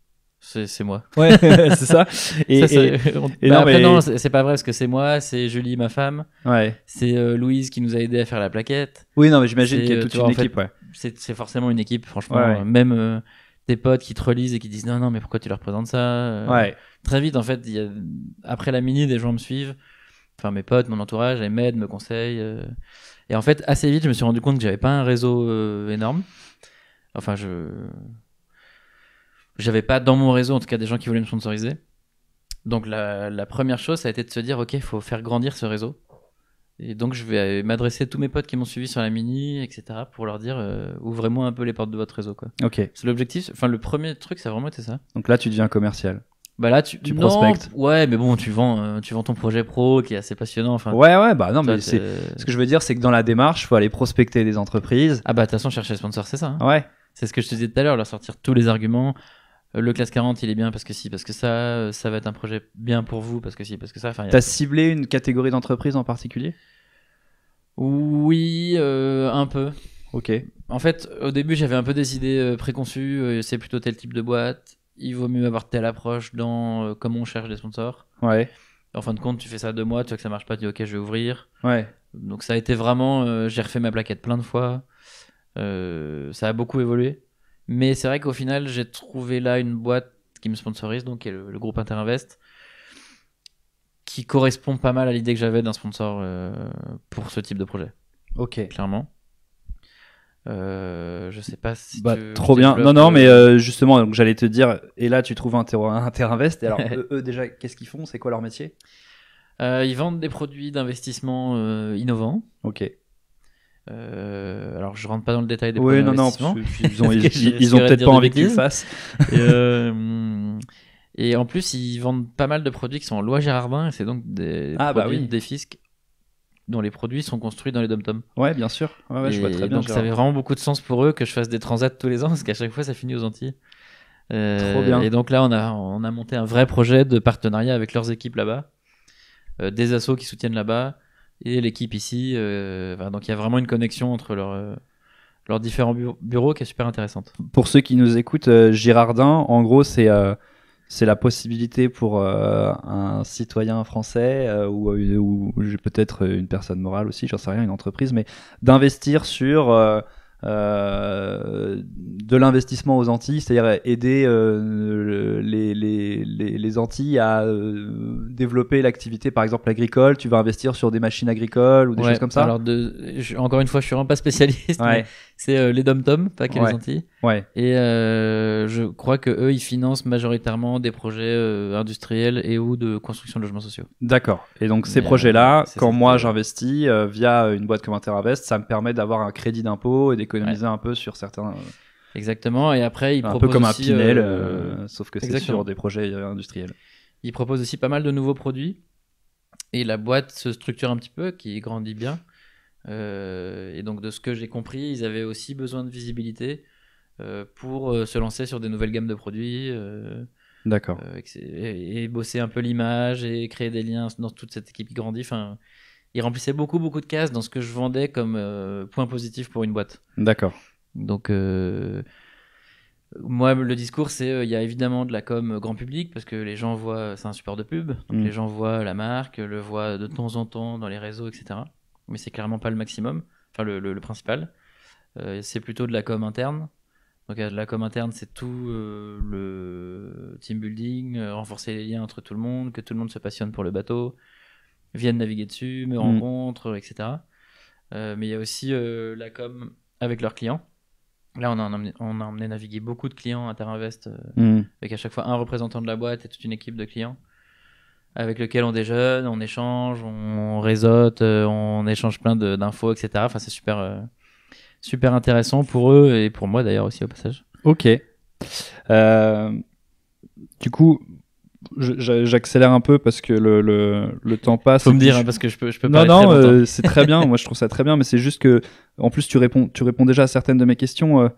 c'est moi. Ouais, c'est ça. Et, non, bah, non c'est pas vrai parce que c'est moi, c'est Julie, ma femme. Ouais. C'est euh, Louise qui nous a aidé à faire la plaquette. Oui, non, mais j'imagine qu'il y a euh, toute une équipe. ouais. C'est forcément une équipe, franchement. Même euh, tes potes qui te relisent et qui disent non, non, mais pourquoi tu leur présentes ça Ouais. Très vite, en fait, après la mini, des gens me suivent. Enfin, mes potes, mon entourage, elles m'aident, me conseillent. Et en fait, assez vite, je me suis rendu compte que j'avais pas un réseau énorme. Enfin, je j'avais pas dans mon réseau en tout cas des gens qui voulaient me sponsoriser. Donc la, première chose, ça a été de se dire, ok, il faut faire grandir ce réseau. Et donc je vais m'adresser à tous mes potes qui m'ont suivi sur la mini, etc., pour leur dire, euh, ouvrez-moi un peu les portes de votre réseau. Quoi. Ok. C'est l'objectif, enfin le premier truc, ça a vraiment été ça. Donc là, tu deviens commercial. Bah là, tu, tu prospectes. Ouais, mais bon, tu vends, euh, tu vends ton projet pro qui est assez passionnant. Enfin, ouais, ouais, bah non, mais c'est, euh, ce que je veux dire, c'est que dans la démarche, faut aller prospecter des entreprises. Ah bah, de toute façon, chercher sponsor, c'est ça. Hein. Ouais. C'est ce que je te disais tout à l'heure, leur sortir tous les arguments, le classe 40 il est bien parce que si parce que ça ça va être un projet bien pour vous parce que si parce que ça enfin, t'as ciblé une catégorie d'entreprise en particulier oui euh, un peu ok en fait au début j'avais un peu des idées euh, préconçues euh, c'est plutôt tel type de boîte il vaut mieux avoir telle approche dans comment on cherche des sponsors ouais en fin de compte tu fais ça deux mois tu vois que ça marche pas tu dis ok je vais ouvrir ouais donc ça a été vraiment j'ai refait ma plaquette plein de fois ça a beaucoup évolué mais c'est vrai qu'au final, j'ai trouvé là une boîte qui me sponsorise, donc qui est le, groupe Interinvest, qui correspond pas mal à l'idée que j'avais d'un sponsor euh, pour ce type de projet. Ok. Clairement. Euh, je sais pas si bah, trop bien. Non, non, mais euh, justement, donc j'allais te dire. Et là, tu trouves Interinvest. Et alors, eux, eux, déjà, qu'est-ce qu'ils font C'est quoi leur métier Ils vendent des produits d'investissement innovants. Ok. Euh, alors je rentre pas dans le détail des oui, non, non, ils ont, ils, peut-être pas envie qu'ils fassent. Euh, hum, et, en plus, ils vendent pas mal de produits qui sont en loi Gérardin, et c'est donc des ah, bah produits des fiscs dont les produits sont construits dans les dom-toms. Ouais, bien sûr. je vois très bien, donc ça avait vraiment beaucoup de sens pour eux que je fasse des transats tous les ans, parce qu'à chaque fois, ça finit aux Antilles. Euh, Trop bien. Et donc là, on a, on a monté un vrai projet de partenariat avec leurs équipes là-bas, des assos qui soutiennent là-bas et l'équipe ici. Euh, donc il y a vraiment une connexion entre leurs euh, différents bureaux, qui est super intéressante. Pour ceux qui nous écoutent, euh, Girardin, en gros, c'est c'est la possibilité pour un citoyen français ou, ou, peut-être une personne morale aussi, j'en sais rien, une entreprise, mais d'investir sur euh, de l'investissement aux Antilles, c'est-à-dire aider euh, les, les, les, Antilles à euh, développer l'activité, par exemple agricole. Tu vas investir sur des machines agricoles ou des choses comme ça. Alors encore une fois, je suis vraiment pas spécialiste c'est euh, les Dom-Tom, pas qu'elles ouais. Ouais. Et euh, je crois que eux, ils financent majoritairement des projets euh, industriels et ou de construction de logements sociaux. D'accord. Et donc ces projets-là, quand moi j'investis via une boîte comme Interinvest, ça me permet d'avoir un crédit d'impôt et d'économiser un peu sur certains. Exactement. Et après, ils proposent un peu comme un Pinel, sauf que c'est sur des projets industriels. Ils proposent aussi pas mal de nouveaux produits. Et la boîte se structure un petit peu, qui grandit bien. Euh, et donc, de ce que j'ai compris, ils avaient aussi besoin de visibilité euh, pour euh, se lancer sur des nouvelles gammes de produits. D'accord. Et, bosser un peu l'image et créer des liens dans toute cette équipe qui grandit. Enfin, ils remplissaient beaucoup, beaucoup de cases dans ce que je vendais comme point positif pour une boîte. D'accord. Donc, moi, le discours, c'est il y a évidemment de la com grand public parce que les gens voient, c'est un support de pub, donc mm. les gens voient la marque, le voient de temps en temps dans les réseaux, etc mais c'est clairement pas le maximum, enfin le, principal. Euh, c'est plutôt de la com interne. Donc euh, la com interne, c'est tout euh, le team building, renforcer les liens entre tout le monde, que tout le monde se passionne pour le bateau, vienne naviguer dessus, me mm. rencontre, etc. mais il y a aussi la com avec leurs clients. Là, on a, emmené, on a emmené naviguer beaucoup de clients à Terra Invest, mm. avec à chaque fois un représentant de la boîte et toute une équipe de clients avec lequel on déjeune, on échange, on réseaute, euh, on échange plein d'infos, etc. Enfin, c'est super, euh, super intéressant pour eux et pour moi d'ailleurs aussi au passage. Ok. Euh, du coup, j'accélère un peu parce que le, le, temps passe. Faut me dire hein, parce que je peux, je peux pas. Non non, c'est très bien. Moi je trouve ça très bien, mais c'est juste que en plus tu réponds, tu réponds déjà à certaines de mes questions.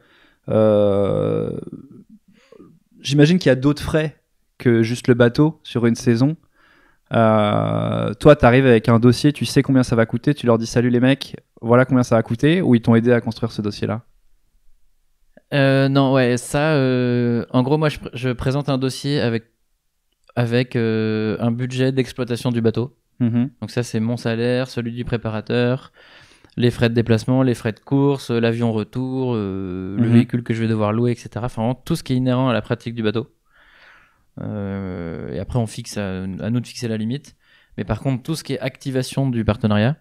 J'imagine qu'il y a d'autres frais que juste le bateau sur une saison. Euh, toi, tu arrives avec un dossier, tu sais combien ça va coûter, tu leur dis salut les mecs, voilà combien ça va coûter, ou ils t'ont aidé à construire ce dossier-là euh, Non, ouais, ça, euh, en gros, moi, je, présente un dossier avec, avec un budget d'exploitation du bateau. Mmh Donc ça, c'est mon salaire, celui du préparateur, les frais de déplacement, les frais de course, l'avion retour, le mmh véhicule que je vais devoir louer, etc. Enfin, tout ce qui est inhérent à la pratique du bateau. Euh, et après, on fixe à, nous de fixer la limite. Mais par contre, tout ce qui est activation du partenariat,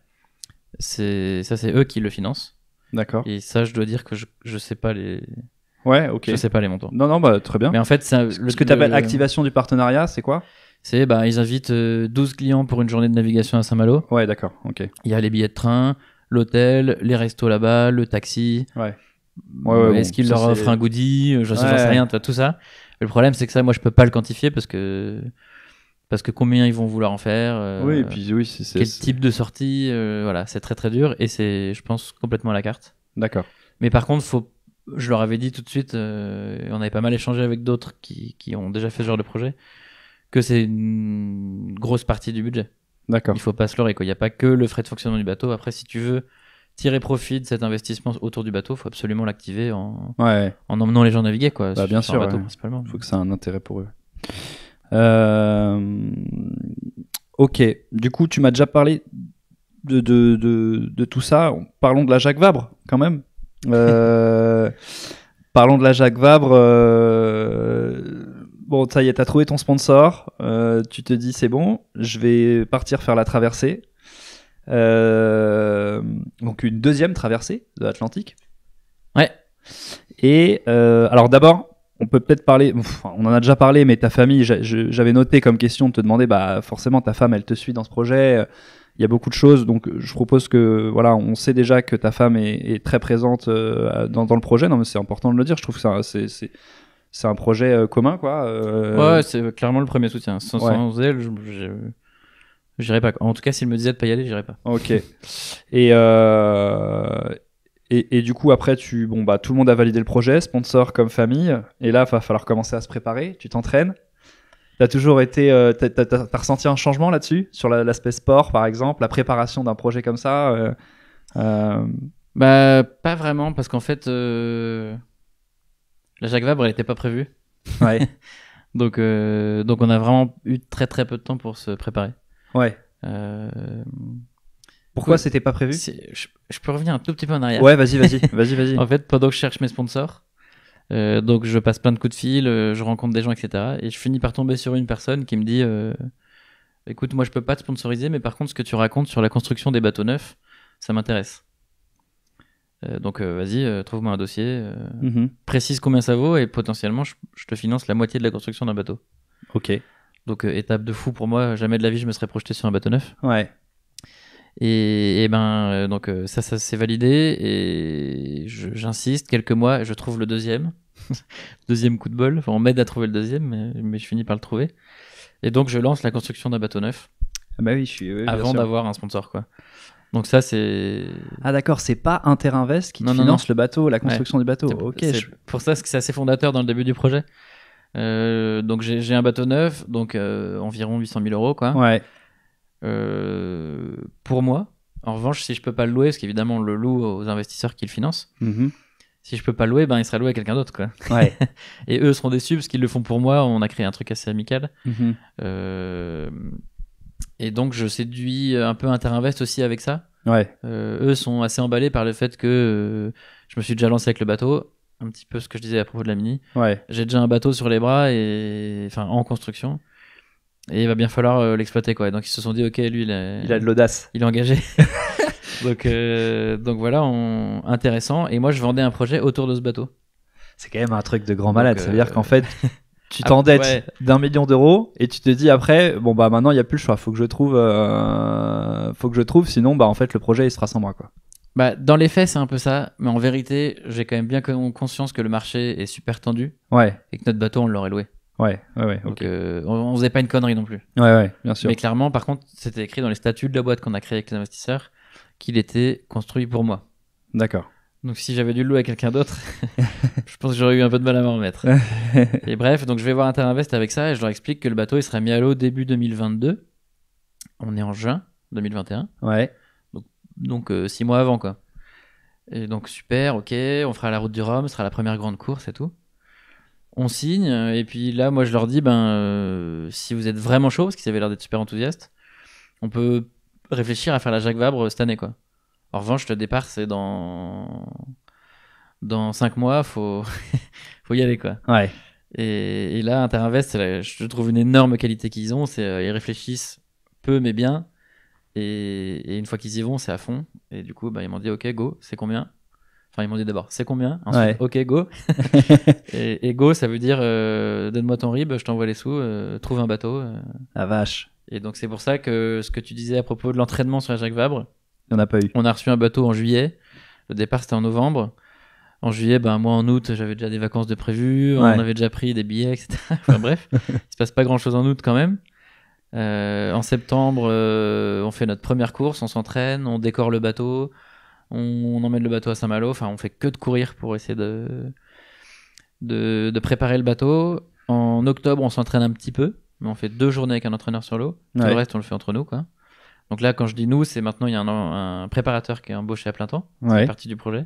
c'est ça, c'est eux qui le financent. D'accord. Et ça, je dois dire que je, sais pas les. Ouais, ok. Je sais pas les montants. Non, non, bah très bien. Mais en fait, ce que tu appelles activation du partenariat, c'est quoi C'est bah ils invitent 12 euh, clients pour une journée de navigation à Saint-Malo. Ouais, d'accord. Ok. Il y a les billets de train, l'hôtel, les restos là-bas, le taxi. Ouais. Ouais, ouais, Est-ce qu'ils leur offrent un goodie Je sais, rien sais tout ça. Le problème, c'est que ça, moi, je peux pas le quantifier parce que parce que combien ils vont vouloir en faire. Euh, oui, puis oui, c'est quel type de sortie, euh, voilà, c'est très très dur et c'est, je pense, complètement à la carte. D'accord. Mais par contre, faut, je leur avais dit tout de suite, euh, on avait pas mal échangé avec d'autres qui, qui, ont déjà fait ce genre de projet, que c'est une grosse partie du budget. D'accord. Il faut pas se leurrer, quoi. Il n'y a pas que le frais de fonctionnement du bateau. Après, si tu veux tirer profit de cet investissement autour du bateau, faut absolument l'activer en, emmenant les gens naviguer quoi. Bah, bien sûr, principalement. Il faut que ça ait un intérêt pour eux. Euh, ok, du coup tu m'as déjà parlé de, tout ça. Parlons de la Jacques Vabre quand même. Euh, parlons de la Jacques Vabre. Euh, bon, ça y est, t'as trouvé ton sponsor. tu te dis c'est bon, je vais partir faire la traversée. Euh, donc une deuxième traversée de l'Atlantique. Ouais. Et euh, alors d'abord, on peut peut-être parler, on en a déjà parlé, mais ta famille, j'avais noté comme question de te demander, bah forcément ta femme, elle te suit dans ce projet, il y a beaucoup de choses, donc euh, je propose que, voilà, on sait déjà que ta femme est, très présente dans, le projet, non mais c'est important de le dire, je trouve que c'est... C'est un projet commun, quoi. Ouais, c'est clairement le premier soutien. Sans, elle, je, J'irai pas. En tout cas, s'il me disait de pas y aller, j'irai pas. Ok. Euh, et, et, du coup, après, tu, bon, bah, tout le monde a validé le projet, sponsor comme famille. Et là, va falloir commencer à se préparer. Tu t'entraînes. T'as toujours été, euh, t'as, ressenti un changement là-dessus sur l'aspect sport, par exemple, la préparation d'un projet comme ça. Euh, bah, pas vraiment, parce qu'en fait, la Jacques Vabre, elle n'était pas prévue. Ouais. donc, donc, on a vraiment eu très très peu de temps pour se préparer. Ouais. Euh, Pourquoi c'était pas prévu je, peux revenir un tout petit peu en arrière. Ouais, vas-y, vas-y, vas-y, vas-y. en fait, pendant que je cherche mes sponsors, euh, donc je passe plein de coups de fil, euh, je rencontre des gens, etc. Et je finis par tomber sur une personne qui me dit euh, "Écoute, moi je peux pas te sponsoriser, mais par contre ce que tu racontes sur la construction des bateaux neufs, ça m'intéresse. Euh, donc vas-y, trouve-moi un dossier, mhm. précise combien ça vaut et potentiellement je te finance la moitié de la construction d'un bateau." Ok. Donc euh, étape de fou pour moi, jamais de la vie je me serais projeté sur un bateau neuf. Ouais. Et, ben euh, donc euh, ça ça s'est validé et j'insiste quelques mois, je trouve le deuxième, deuxième coup de bol. Enfin on m'aide à trouver le deuxième, mais, je finis par le trouver. Et donc je lance la construction d'un bateau neuf. Ah bah oui, je suis. avant d'avoir un sponsor quoi. Donc ça c'est. Ah d'accord, c'est pas Interinvest qui qui' finance le bateau, la construction du bateau. Ok. Pour ça c'est assez fondateur dans le début du projet. Euh, donc j'ai un bateau neuf, donc euh, environ 800 000 euros, quoi. Euh, pour moi, en revanche, si je peux pas le louer, parce qu'évidemment on le loue aux investisseurs qui le financent, mm-hmm. si je peux pas le louer, ben il sera loué à quelqu'un d'autre, quoi. Et eux seront déçus parce qu'ils le font pour moi. On a créé un truc assez amical. Mm-hmm. Et donc je séduis un peu Interinvest aussi avec ça. Ouais. eux sont assez emballés par le fait que je me suis déjà lancé avec le bateau un petit peu ce que je disais à propos de la Mini. Ouais. J'ai déjà un bateau sur les bras et enfin en construction. Et il va bien falloir euh, l'exploiter quoi. donc ils se sont dit ok lui il a, de l'audace. Il est engagé. Euh, donc voilà intéressant. Et moi je vendais un projet autour de ce bateau. C'est quand même un truc de grand malade. c'est à Ça veut dire euh, qu'en fait tu t'endettes d'un million d'euros et tu te dis après bon bah maintenant il y a plus le choix faut que je trouve faut que je trouve sinon bah en fait le projet il sera sans moi quoi bah, dans les faits, c'est un peu ça, mais en vérité, j'ai quand même bien conscience que le marché est super tendu. Ouais. Et que notre bateau, on l'aurait loué. Ouais, ouais, ouais. Donc, euh, on, faisait pas une connerie non plus. Ouais, ouais, bien sûr. Mais clairement, par contre, c'était écrit dans les statuts de la boîte qu'on a créé avec les investisseurs qu'il était construit pour moi. D'accord. Donc, si j'avais dû le louer à quelqu'un d'autre, je pense que j'aurais eu un peu de mal à m'en remettre. et bref, donc je vais voir Interinvest avec ça et je leur explique que le bateau, il serait mis à l'eau début 2022. On est en juin 2021. Ouais donc euh, six mois avant, quoi. Et donc, super, ok, on fera la route du Rhum, ce sera la première grande course et tout. On signe, euh, et puis là, moi, je leur dis, ben, euh, si vous êtes vraiment chaud, parce qu'ils avaient l'air d'être super enthousiastes, on peut réfléchir à faire la Jacques Vabre cette année, quoi. En revanche, le départ, c'est dans. Dans 5 mois, faut... faut y aller, quoi. Ouais. Et, là, Interinvest, je trouve une énorme qualité qu'ils ont, c'est ils réfléchissent peu mais bien, et, une fois qu'ils y vont, c'est à fond. Et du coup, bah, ils m'ont dit OK, go, c'est combien Enfin, ils m'ont dit d'abord c'est combien Ensuite, OK, go. et, go, ça veut dire euh, donne-moi ton RIB, je t'envoie les sous, euh, trouve un bateau. Euh. La vache. Et donc, c'est pour ça que ce que tu disais à propos de l'entraînement sur la Jacques Vabre, on n'a pas eu. On a reçu un bateau en juillet. Le départ, c'était en novembre. En juillet, ben, moi en août, j'avais déjà des vacances de prévu, on avait déjà pris des billets, etc. enfin bref, il se passe pas grand chose en août quand même. Euh, en septembre, euh, on fait notre première course, on s'entraîne, on décore le bateau, on, emmène le bateau à Saint-Malo. Enfin, on fait que de courir pour essayer de, de, préparer le bateau. En octobre, on s'entraîne un petit peu, mais on fait deux journées avec un entraîneur sur l'eau. le reste, on le fait entre nous, quoi. Donc là, quand je dis nous, c'est maintenant il y a un, préparateur qui est embauché à plein temps, ouais. c'est partie du projet.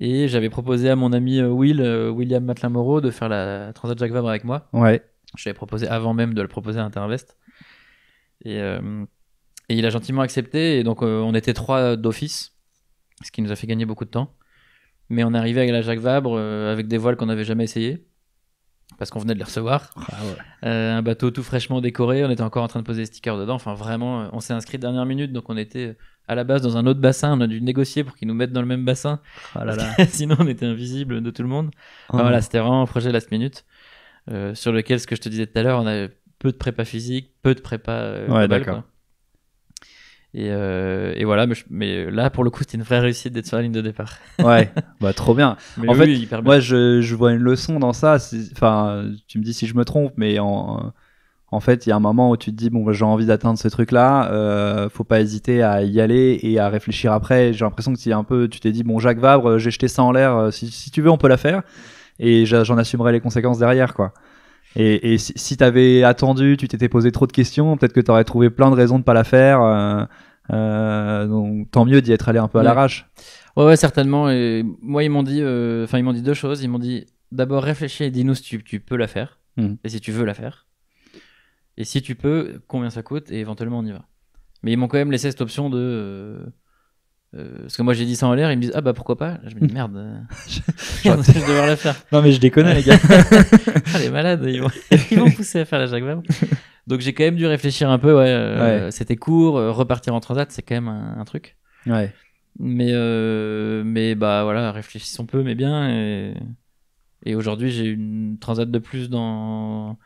Et j'avais proposé à mon ami euh, Will, William Matlin-Moreau, de faire la Transat Jacques Vabre avec moi. Ouais. Je l'avais proposé avant même de le proposer à Intervest. Et, euh, et il a gentiment accepté. Et donc, euh, on était trois d'office, ce qui nous a fait gagner beaucoup de temps. Mais on arrivait avec la Jacques Vabre euh, avec des voiles qu'on n'avait jamais essayées, parce qu'on venait de les recevoir. Ah, un bateau tout fraîchement décoré, on était encore en train de poser des stickers dedans. Enfin, vraiment, on s'est inscrit dernière minute, donc on était à la base dans un autre bassin. On a dû négocier pour qu'ils nous mettent dans le même bassin. Ah là là. sinon, on était invisible de tout le monde. Ah. Voilà, c'était vraiment un projet last minute. Euh, sur lequel, ce que je te disais tout à l'heure, on a peu de prépa physique, peu de prépa. Euh, ouais, d'accord. Et, euh, et, voilà, mais, là pour le coup, c'était une vraie réussite d'être sur la ligne de départ. ouais, bah trop bien. en fait, moi je, je, vois une leçon dans ça. Enfin, tu me dis si je me trompe, mais en, en fait, il y a un moment où tu te dis bon, bah, j'ai envie d'atteindre ce truc-là. faut pas hésiter à y aller et à réfléchir après. J'ai l'impression que un peu, tu t'es dit bon, Jacques Vabre, j'ai jeté ça en l'air. Si, si, tu veux, on peut la faire et j'en assumerai les conséquences derrière, quoi. Et, si, t'avais attendu, tu t'étais posé trop de questions, peut-être que t'aurais trouvé plein de raisons de pas la faire. Euh, euh, donc tant mieux d'y être allé un peu à l'arrache. Ouais, certainement. Et moi, ils m'ont dit, euh, enfin, ils m'ont dit deux choses. Ils m'ont dit d'abord réfléchis et dis-nous si tu, peux la faire mmh. et si tu veux la faire. Et si tu peux, combien ça coûte et éventuellement on y va. Mais ils m'ont quand même laissé cette option de euh, parce que moi j'ai dit ça en l'air, ils me disent ah bah pourquoi pas. Je me dis merde, euh, je, vais devoir le faire. Non mais je déconne les gars. Ah, les malades, ils vont, pousser à faire la Jacques Donc j'ai quand même dû réfléchir un peu. Ouais, euh, c'était court, repartir en transat, c'est quand même un, truc. Ouais. Mais mais bah voilà, réfléchissons peu mais bien. Et, aujourd'hui j'ai une transat de plus dans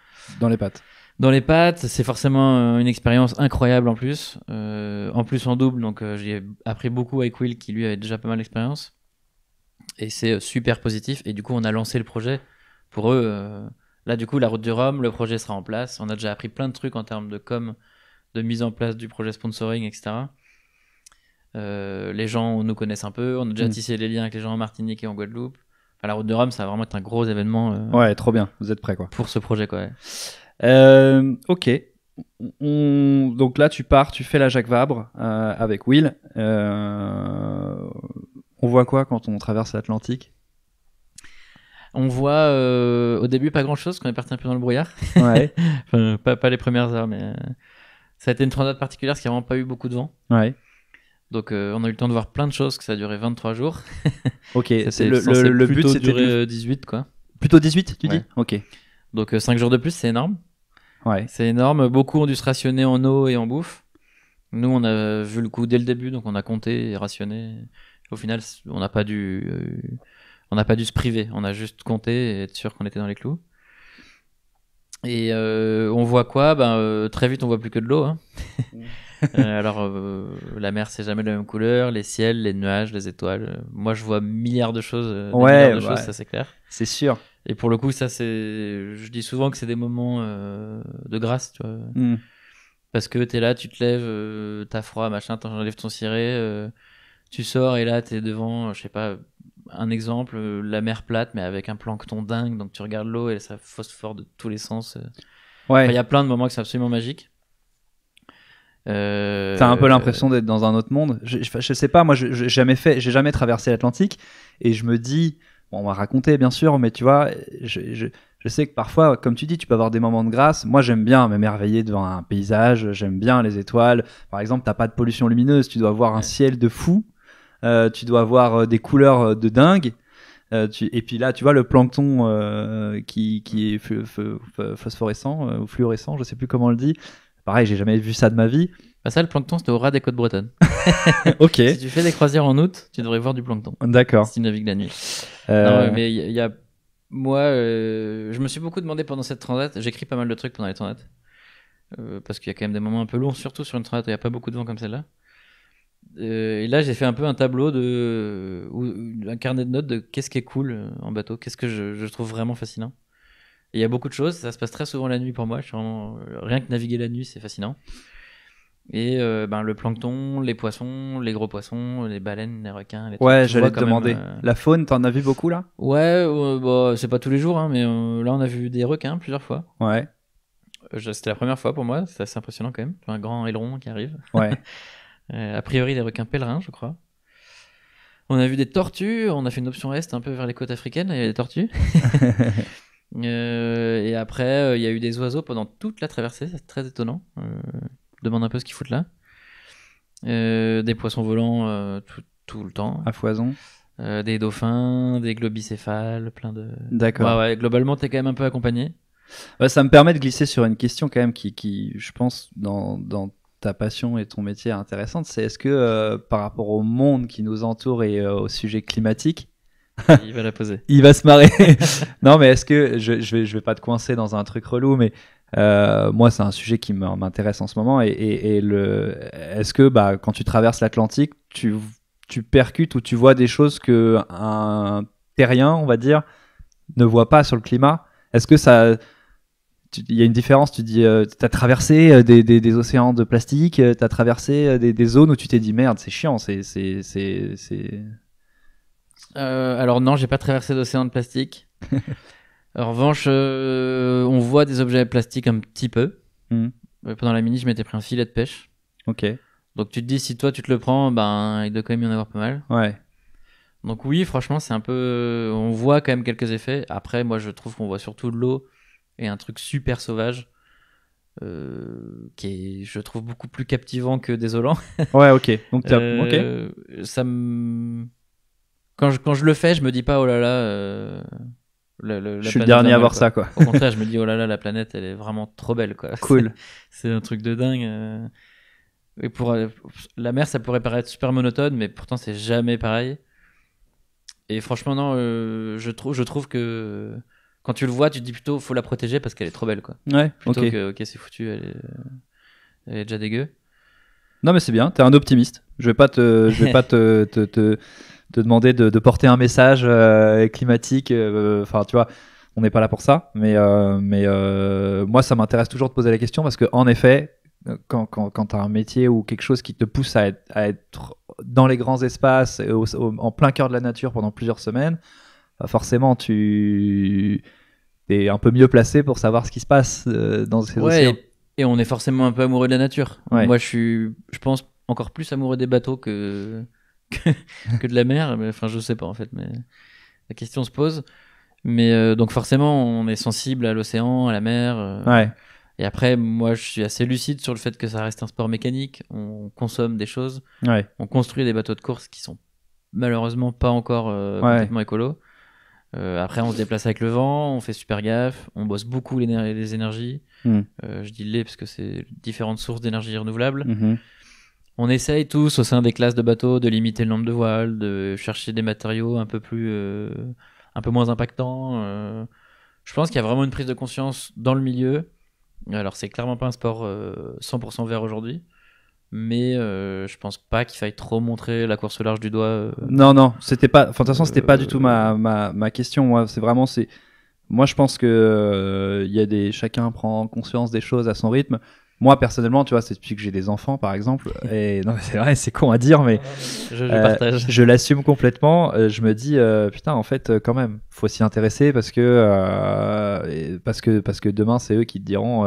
dans les pattes dans les pattes. C'est forcément euh, une expérience incroyable en plus. Euh, en plus en double, donc euh, j'ai appris beaucoup avec Will qui lui avait déjà pas mal d'expérience. Et c'est super positif. Et du coup, on a lancé le projet pour eux. là, du coup, la route du Rhum, le projet sera en place. On a déjà appris plein de trucs en termes de com, de mise en place du projet sponsoring, etc. les gens nous connaissent un peu. On a déjà mm. tissé les liens avec les gens en Martinique et en Guadeloupe. la route de Rome, ça va vraiment être un gros événement. ouais, trop bien. Vous êtes prêts, quoi. Pour ce projet, quoi. Euh, ok. Donc là, tu pars, tu fais la Jacques Vabre euh, avec Will. Euh, on voit quoi quand on traverse l'Atlantique on voit au début pas grand chose, qu'on est parti un peu dans le brouillard. Ouais. pas, les premières heures, mais ça a été une tornade particulière parce qu'il n'y a vraiment pas eu beaucoup de vent. Ouais. Donc on a eu le temps de voir plein de choses, que ça a duré 23 jours. ok, c'est le, le, le, but c'était. 18, quoi. Plutôt 18, tu dis Ok. Donc 5 jours de plus, c'est énorme. Ouais. C'est énorme. Beaucoup ont dû se rationner en eau et en bouffe. Nous, on a vu le coup dès le début, donc on a compté et rationné. Au final, on n'a pas dû, euh, on n'a pas dû se priver. On a juste compté et être sûr qu'on était dans les clous. Et euh, on voit quoi Ben euh, très vite, on voit plus que de l'eau. Hein. alors, la mer, c'est jamais la même couleur, les ciels, les nuages, les étoiles. Moi, je vois milliards de choses. Ouais, ça c'est clair. C'est sûr. Et pour le coup, ça, c'est. Je dis souvent que c'est des moments euh, de grâce, tu vois. Hmm. Parce que t'es là, tu te lèves, euh, t'as froid, machin, t'enlèves ton ciré, euh, tu sors et là, t'es devant, je sais pas, un exemple, la mer plate, mais avec un plancton dingue, donc tu regardes l'eau et ça phosphore de tous les sens. Ouais. Il y a plein de moments que c'est absolument magique. Euh, T'as un peu l'impression d'être dans un autre monde. Je, sais pas, moi, j'ai jamais fait, j'ai jamais traversé l'Atlantique, et je me dis, on va raconter, bien sûr, mais tu vois, je, sais que parfois, comme tu dis, tu peux avoir des moments de grâce. Moi, j'aime bien m'émerveiller devant un paysage, j'aime bien les étoiles. Par exemple, t'as pas de pollution lumineuse, tu dois voir un ciel de fou, euh, tu dois voir euh, des couleurs euh, de dingue. tu, et puis là, tu vois le plancton qui, qui, est phosphorescent ou fluorescent, je sais plus comment on le dit. Pareil, j'ai jamais vu ça de ma vie. Bah ça, le plancton, c'était au ras des côtes bretonnes. ok. si tu fais des croisières en août, tu devrais voir du plancton. D'accord. Si tu navigues la nuit. Euh, non, mais il y, a. Moi, euh, je me suis beaucoup demandé pendant cette transat. J'écris pas mal de trucs pendant les transats. Euh, parce qu'il y a quand même des moments un peu longs, surtout sur une transat où il n'y a pas beaucoup de vent comme celle-là. et là, j'ai fait un peu un tableau de. Ou, un carnet de notes de qu'est-ce qui est cool en bateau, qu'est-ce que je, trouve vraiment fascinant. Il y a beaucoup de choses, ça se passe très souvent la nuit pour moi. Je Rien que naviguer la nuit, c'est fascinant. Et euh, ben, le plancton, les poissons, les gros poissons, les baleines, les requins. Les ouais, j'allais te demander. Euh, la faune, t'en as vu beaucoup là Ouais, euh, bah, c'est pas tous les jours, hein, mais là on a vu des requins plusieurs fois. Ouais. C'était la première fois pour moi, c'est assez impressionnant quand même. Un grand aileron qui arrive. Ouais. a priori, des requins pèlerins, je crois. On a vu des tortues, on a fait une option est un peu vers les côtes africaines, il y a des tortues. et après, il y a eu des oiseaux pendant toute la traversée, c'est très étonnant demande un peu ce qu'ils foutent là. Euh, des poissons volants euh, tout, le temps. À foison. Euh, des dauphins, des globicéphales, plein de. D'accord. Ouais, ouais, globalement, t'es quand même un peu accompagné. ça me permet de glisser sur une question quand même qui, je pense, dans, ta passion et ton métier est intéressante. C'est est-ce que par rapport au monde qui nous entoure et au sujet climatique, il va la poser. il va se marrer. non, mais est-ce que je, je, vais, je vais pas te coincer dans un truc relou, mais euh, moi, c'est un sujet qui m'intéresse en ce moment. Et, et, et le, est-ce que bah, quand tu traverses l'Atlantique, tu, tu, percutes ou tu vois des choses que un terrien, on va dire, ne voit pas sur le climat Est-ce que ça. Il y a une différence, tu dis, euh, tu as traversé euh, des, des, des, océans de plastique, euh, tu as traversé euh, des, zones où tu t'es dit merde, c'est chiant, c'est. Euh, alors non, j'ai pas traversé d'océan de plastique. En revanche, euh, on voit des objets plastiques un petit peu. Hmm. Euh, pendant la mini, je m'étais pris un filet de pêche. Ok. Donc tu te dis, si toi tu te le prends, ben il doit quand même y en avoir pas mal. Ouais. Donc oui, franchement, c'est un peu. Euh, on voit quand même quelques effets. Après, moi, je trouve qu'on voit surtout de l'eau et un truc super sauvage. Euh, qui est, je trouve, beaucoup plus captivant que désolant. ouais, ok. Donc, Euh, ça me. Quand je, quand je le fais, je me dis pas, oh là là, je suis le dernier à voir ça, quoi. Au contraire, je me dis, oh là là, la planète, elle est vraiment trop belle, quoi. Cool. C'est un truc de dingue. Euh. Et pour euh, la mer, ça pourrait paraître super monotone, mais pourtant, c'est jamais pareil. Et franchement, non, euh, je, trouve, je trouve que quand tu le vois, tu te dis plutôt, faut la protéger parce qu'elle est trop belle, quoi. Ouais, plutôt Que, ok, c'est foutu, elle est, déjà dégueu. Non, mais c'est bien, t'es un optimiste. Je vais pas te. Je vais pas te, te de demander de, porter un message euh, climatique. Euh, enfin, tu vois, on n'est pas là pour ça. Mais, euh, mais moi, ça m'intéresse toujours de poser la question parce que, en effet, quand, tu as un métier ou quelque chose qui te pousse à être, dans les grands espaces, et en plein cœur de la nature pendant plusieurs semaines, bah, forcément, tu es un peu mieux placé pour savoir ce qui se passe dans ces ouais, océans. Et, on est forcément un peu amoureux de la nature. Moi, je suis, je pense, encore plus amoureux des bateaux que, que, de la mer. Mais, enfin, je sais pas en fait, mais la question se pose. Mais euh, donc forcément, on est sensible à l'océan, à la mer. Euh, ouais. Et après, moi, je suis assez lucide sur le fait que ça reste un sport mécanique. On consomme des choses. Ouais. On construit des bateaux de course qui sont malheureusement pas encore euh, complètement écolo. après, on se déplace avec le vent, on fait super gaffe, on bosse beaucoup les, énergies. Hmm. je dis les parce que c'est différentes sources d'énergie renouvelable. Mhm on essaye tous au sein des classes de bateaux de limiter le nombre de voiles, de chercher des matériaux un peu plus, euh, un peu moins impactants. Euh. Je pense qu'il y a vraiment une prise de conscience dans le milieu. Alors c'est clairement pas un sport 100% euh, vert aujourd'hui, mais je pense pas qu'il faille trop montrer la course au large du doigt. non, non, c'était pas. Enfin, de toute c'était pas du tout ma, question. Moi, c'est vraiment c'est. Moi, je pense que il y des chacun prend conscience des choses à son rythme. Moi personnellement, tu vois, c'est depuis que j'ai des enfants, par exemple. Et non, c'est vrai, c'est con à dire, mais je, euh, l'assume complètement. Euh, je me dis, euh, putain, en fait, quand même, faut s'y intéresser parce que parce que parce que demain, c'est eux qui te diront.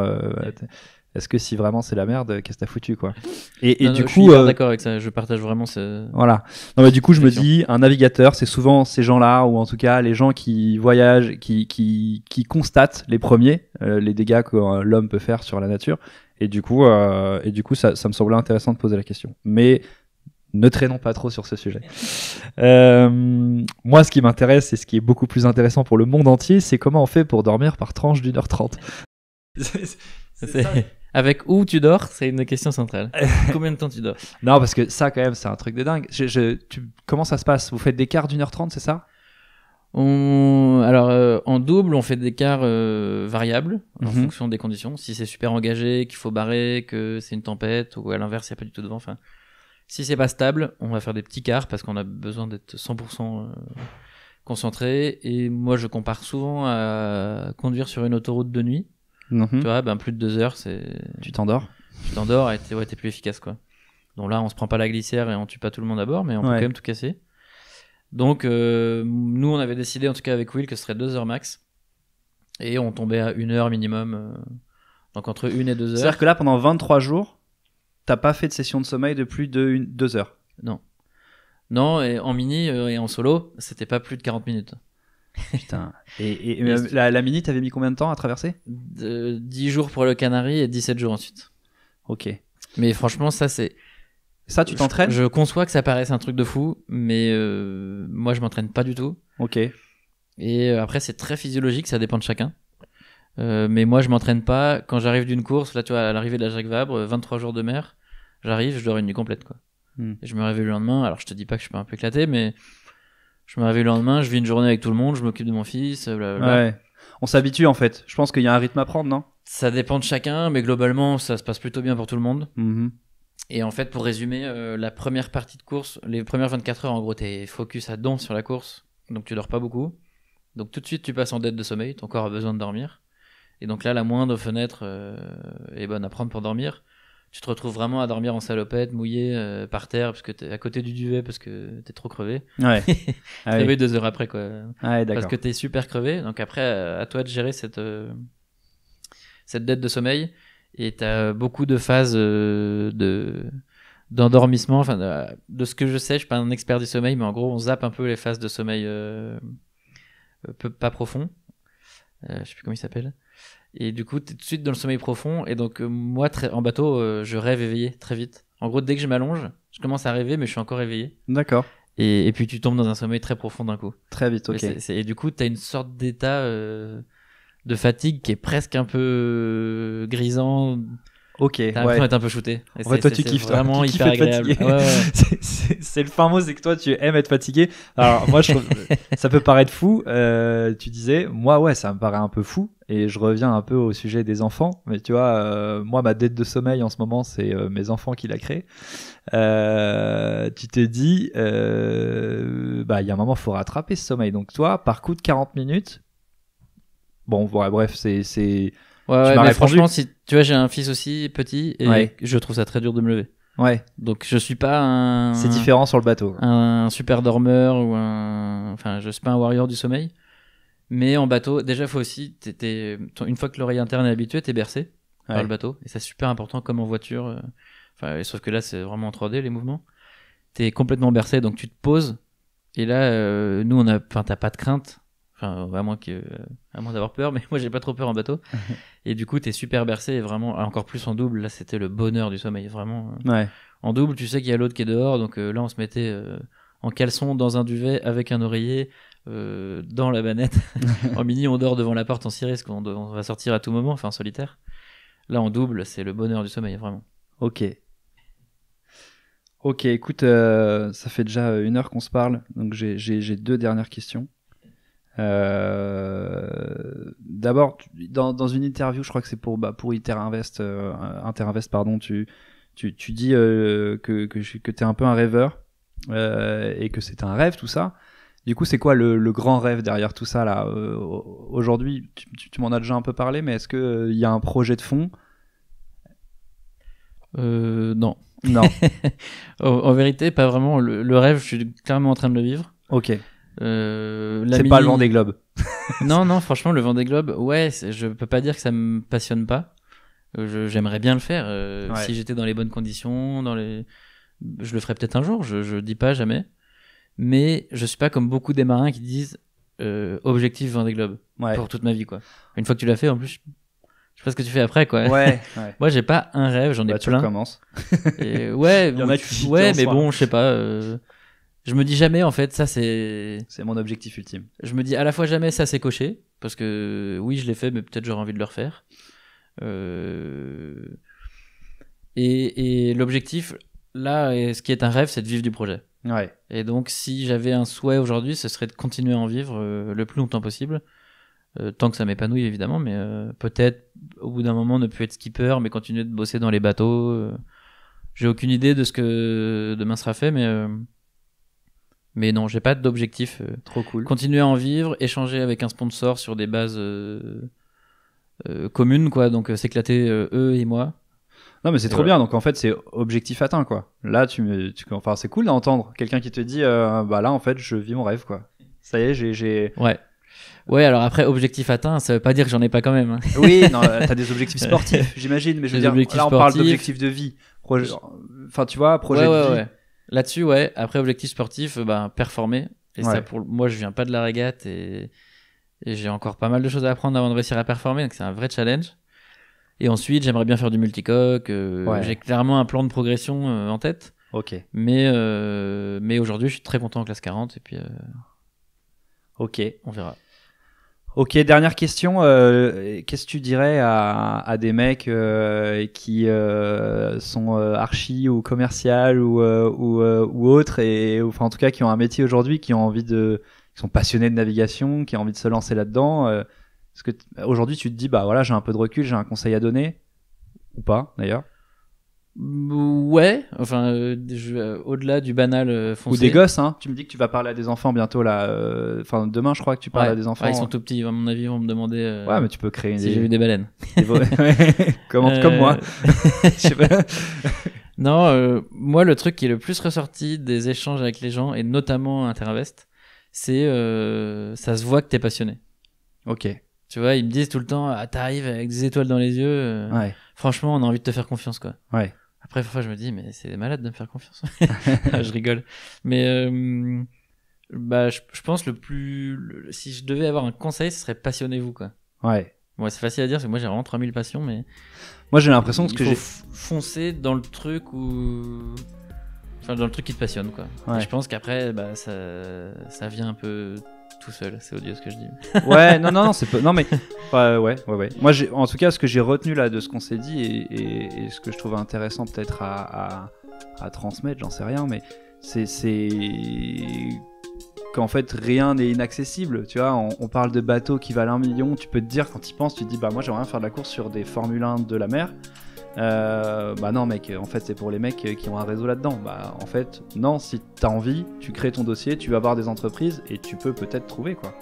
Est-ce que si vraiment c'est la merde, qu'est-ce que t'as foutu quoi Et, du coup, je suis euh, d'accord avec ça. Je partage vraiment ce. Voilà. Non mais du coup, je me dis, un navigateur, c'est souvent ces gens-là, ou en tout cas les gens qui voyagent, qui qui, constatent les premiers euh, les dégâts que euh, l'homme peut faire sur la nature. Et du coup, et du coup, ça, me semblait intéressant de poser la question. Mais ne traînons pas trop sur ce sujet. moi, ce qui m'intéresse et ce qui est beaucoup plus intéressant pour le monde entier, c'est comment on fait pour dormir par tranche d'une heure trente. Avec où tu dors, c'est une question centrale. Combien de temps tu dors Non, parce que ça, quand même, c'est un truc de dingue. Je, je, tu, comment ça se passe Vous faites des quarts d'une heure trente, c'est ça on... Alors, euh, en double, on fait des quarts euh, variables en mhm. fonction des conditions. Si c'est super engagé, qu'il faut barrer, que c'est une tempête, ou à l'inverse, il n'y a pas du tout de vent. Enfin, si c'est pas stable, on va faire des petits quarts parce qu'on a besoin d'être 100% euh, concentré. Et moi, je compare souvent à conduire sur une autoroute de nuit. Mhm. Tu vois, ben, plus de deux heures, c'est. Tu t'endors Tu t'endors et t'es plus efficace, quoi. Donc là, on se prend pas la glissière et on tue pas tout le monde à bord, mais on peut quand même tout casser. Donc, euh, nous, on avait décidé, en tout cas avec Will, que ce serait deux heures max. Et on tombait à une heure minimum. Euh, donc, entre une et deux heures. C'est-à-dire que là, pendant 23 jours, t'as pas fait de session de sommeil de plus de 2 deux heures Non. Non, et en mini euh, et en solo, c'était pas plus de 40 minutes. Putain. Et, euh, la, minute, Mini, t'avais mis combien de temps à traverser 10 jours pour le Canary et 17 jours ensuite. Ok. Mais franchement, ça, c'est. Ça, tu t'entraînes je, conçois que ça paraisse un truc de fou, mais euh, moi, je m'entraîne pas du tout. Ok. Et euh, après, c'est très physiologique, ça dépend de chacun. mais moi, je m'entraîne pas. Quand j'arrive d'une course, là, tu vois, à l'arrivée de la Jacques Vabre, 23 jours de mer, j'arrive, je dors une nuit complète, quoi. Hmm. je me réveille le lendemain. Alors, je te dis pas que je suis pas un peu éclaté, mais je me réveille le lendemain, je vis une journée avec tout le monde, je m'occupe de mon fils. Euh, On s'habitue en fait. Je pense qu'il y a un rythme à prendre, non Ça dépend de chacun, mais globalement, ça se passe plutôt bien pour tout le monde. Mm-hmm. Et en fait, pour résumer, euh, la première partie de course, les premières 24 heures, en gros, t'es focus à don sur la course, donc tu dors pas beaucoup. Donc tout de suite, tu passes en dette de sommeil, ton corps a besoin de dormir. Et donc là, la moindre fenêtre euh, est bonne à prendre pour dormir tu te retrouves vraiment à dormir en salopette, mouillé euh, par terre, parce que t'es à côté du duvet, parce que t'es trop crevé. Ouais. ah deux heures après, quoi. Ah parce que t'es super crevé. Donc après, euh, à toi de gérer cette, euh, cette dette de sommeil. Et t'as beaucoup de phases de d'endormissement. Enfin, de, ce que je sais, je suis pas un expert du sommeil, mais en gros, on zappe un peu les phases de sommeil pas profond. je sais plus comment il s'appelle. Et du coup, t'es tout de suite dans le sommeil profond. Et donc, euh, moi, très, en bateau, euh, je rêve éveillé très vite. En gros, dès que je m'allonge, je commence à rêver, mais je suis encore éveillé. D'accord. Et, puis, tu tombes dans un sommeil très profond d'un coup. Très vite, ok. Et, du coup, t'as une sorte d'état euh, de fatigue qui est presque un peu grisant, Ok. T'as l'impression un peu shooté. c'est fait, toi, tu kiffes. Vraiment hyper agréable. c'est le fin mot, c'est que toi, tu aimes être fatigué. Alors, moi, je trouve, ça peut paraître fou. Euh, tu disais, moi, ouais, ça me paraît un peu fou. Et je reviens un peu au sujet des enfants. Mais tu vois, euh, moi, ma dette de sommeil en ce moment, c'est euh, mes enfants qui la créent. Euh, tu t'es dit, bah, il y a un moment, faut rattraper ce sommeil. Donc, toi, par coup de 40 minutes, bon, bref, c'est Ouais, ouais franchement, si tu vois, j'ai un fils aussi petit et je trouve ça très dur de me lever. Ouais. Donc je suis pas un. C'est différent sur le bateau. Un super dormeur ou un. Enfin, je suis pas un warrior du sommeil. Mais en bateau, déjà, faut aussi. T Une fois que l'oreille interne est habituée, t'es bercé par le bateau. Et c'est super important, comme en voiture. Euh, enfin, sauf que là, c'est vraiment en 3D les mouvements. T'es complètement bercé, donc tu te poses. Et là, euh, nous, on a. Enfin, t'as pas de crainte à moins, que, euh, à moins d'avoir peur, mais moi j'ai pas trop peur en bateau. et du coup, t'es super bercé et vraiment, encore plus en double. Là, c'était le bonheur du sommeil, vraiment. Euh, ouais. En double, tu sais qu'il y a l'autre qui est dehors, donc euh, là, on se mettait en caleçon dans un duvet avec un oreiller. dans la banette. en mini, on dort devant la porte en ciré, qu'on on va sortir à tout moment, enfin en solitaire. Là, en double, c'est le bonheur du sommeil, vraiment. Ok. Ok, écoute, ça fait déjà une heure qu'on se parle, donc j'ai deux dernières questions. Euh, d'abord, dans, une interview, je crois que c'est pour, bah, pour Interinvest, euh, Interinvest pardon, tu, tu, tu dis euh, que, que, tu es un peu un rêveur et que c'est un rêve tout ça. Du coup, c'est quoi le, grand rêve derrière tout ça là Aujourd'hui, tu, m'en as déjà un peu parlé, mais est-ce qu'il il y a un projet de fond Non. Non. en, vérité, pas vraiment. le, rêve, je suis clairement en train de le vivre. Ok. Euh, c'est pas le vent des globes. non, non, franchement, le vent des globes. ouais, je peux pas dire que ça me passionne pas. Euh, j'aimerais bien le faire euh, si j'étais dans les bonnes conditions, dans les. Je le ferais peut-être un jour. Je, je dis pas jamais, mais je suis pas comme beaucoup des marins qui disent objectif vent des globes pour toute ma vie quoi. Une fois que tu l'as fait, en plus, je sais pas ce que tu fais après quoi. Ouais. Moi j'ai pas un rêve, j'en ai bah, tu plein. Tu commences. ouais, ouais, mais bon, je sais pas je me dis jamais en fait ça c'est c'est mon objectif ultime je me dis à la fois jamais ça c'est coché parce que oui je l'ai fait mais peut-être j'aurais envie de le refaire euh... et, et l'objectif là ce qui est un rêve c'est de vivre du projet ouais et donc si j'avais un souhait aujourd'hui ce serait de continuer à en vivre euh, le plus longtemps possible euh, tant que ça m'épanouit évidemment mais euh, peut-être au bout d'un moment ne plus être skipper mais continuer de bosser dans les bateaux j'ai aucune idée de ce que demain sera fait mais mais non, j'ai pas d'objectif. Euh, trop cool. Continuer à en vivre, échanger avec un sponsor sur des bases euh, euh, communes, quoi. Donc s'éclater eux et moi. Non, mais c'est trop bien. Donc en fait, c'est objectif atteint, quoi. Là, tu, tu enfin, c'est cool d'entendre quelqu'un qui te dit, bah là, en fait, je vis mon rêve, quoi. Ça y est, j'ai. Ouais. Ouais, alors après, objectif atteint, ça veut pas dire que j'en ai pas quand même. Hein. Oui, non, t'as des objectifs sportifs, j'imagine, mais je veux dire, là, on parle d'objectifs de vie. Enfin, tu vois, projet de vie. Là-dessus, ouais. Après, objectif sportif, ben performer. Et ça, pour moi, je viens pas de la régate et, j'ai encore pas mal de choses à apprendre avant de réussir à performer. Donc, c'est un vrai challenge. Et ensuite, j'aimerais bien faire du multicoque. Euh, j'ai clairement un plan de progression euh, en tête. Ok. Mais, mais aujourd'hui, je suis très content en classe 40. Et puis. Ok. On verra. Ok, dernière question. Euh, qu'est-ce que tu dirais à, à des mecs euh, qui euh, sont archi ou commercial ou, ou, ou autres, et enfin en tout cas qui ont un métier aujourd'hui, qui ont envie de, qui sont passionnés de navigation, qui ont envie de se lancer là-dedans Est-ce que aujourd'hui tu te dis bah voilà j'ai un peu de recul, j'ai un conseil à donner ou pas d'ailleurs Ouais, enfin, euh, euh, au-delà du banal foncé. Euh, Ou des gosses, hein. Tu me dis que tu vas parler à des enfants bientôt, là. Enfin, demain, je crois que tu parles à des ah, enfants. Ouais, ils sont tout petits, à mon avis, ils vont me demander. ouais, mais tu peux créer. Si j'ai vu des baleines. Comment, comme moi. je sais pas. non, moi, le truc qui est le plus ressorti des échanges avec les gens, et notamment Intervest c'est ça se voit que t'es passionné. Ok. Tu vois, ils me disent tout le temps, ah, t'arrives avec des étoiles dans les yeux. Ouais. Franchement, on a envie de te faire confiance, quoi. Ouais. Après, parfois, je me dis, mais c'est malade de me faire confiance. Ah, je rigole. Mais euh, bah, je, pense le plus. si je devais avoir un conseil, ce serait passionnez-vous, quoi. Ouais. c'est facile à dire, parce que moi, j'ai vraiment 3000 passions, mais. Moi, j'ai l'impression que j'ai. foncé foncer dans le truc où. dans le truc qui te passionne, quoi. Et je pense qu'après, bah, ça, ça vient un peu tout seul. C'est odieux ce que je dis. ouais, non, non, non, c'est Non, mais. ouais, ouais, ouais. Moi, en tout cas, ce que j'ai retenu là de ce qu'on s'est dit et, ce que je trouve intéressant peut-être à, transmettre, j'en sais rien, mais c'est qu'en fait rien n'est inaccessible. Tu vois, on, parle de bateaux qui valent un million. Tu peux te dire, quand tu penses, tu te dis, bah moi j'aimerais faire de la course sur des Formule 1 de la mer. Euh, bah non mec, en fait c'est pour les mecs qui ont un réseau là-dedans. Bah en fait non, si t'as envie, tu crées ton dossier, tu vas voir des entreprises et tu peux peut-être trouver quoi.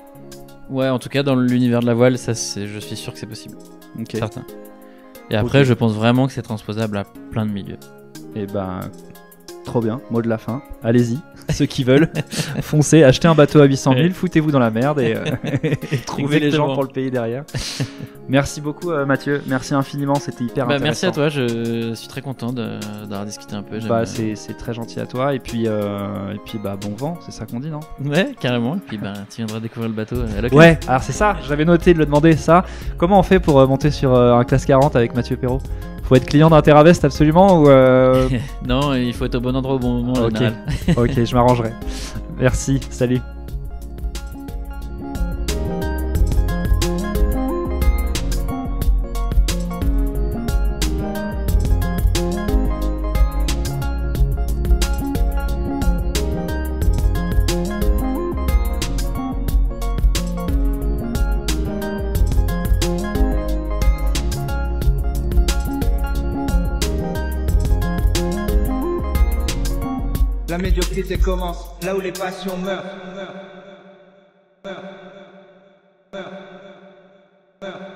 Ouais, en tout cas dans l'univers de la voile, ça c'est, je suis sûr que c'est possible. Okay. Certain. Et après, je pense vraiment que c'est transposable à plein de milieux. Et eh ben, trop bien, mot de la fin. Allez-y, ceux qui veulent, foncez, achetez un bateau à 800 000, foutez-vous dans la merde et, euh, trouvez les gens pour le payer derrière. merci beaucoup euh, Mathieu, merci infiniment, c'était hyper intéressant. Bah, merci à toi, je suis très content d'avoir discuté un peu. Bah, c'est très gentil à toi et puis, euh, et puis bah, bon vent, c'est ça qu'on dit non Ouais, carrément, et puis bah, tu viendras découvrir le bateau Ouais, alors c'est ça, j'avais noté de le demander ça. Comment on fait pour monter sur un classe 40 avec Mathieu Perrault faut être client d'Interavest absolument ou euh, Non, il faut être au bon endroit au bon moment. ok, je m'arrangerai. Merci, salut. société commence là où les passions meurent. meurent. meurent. meurent. meurent.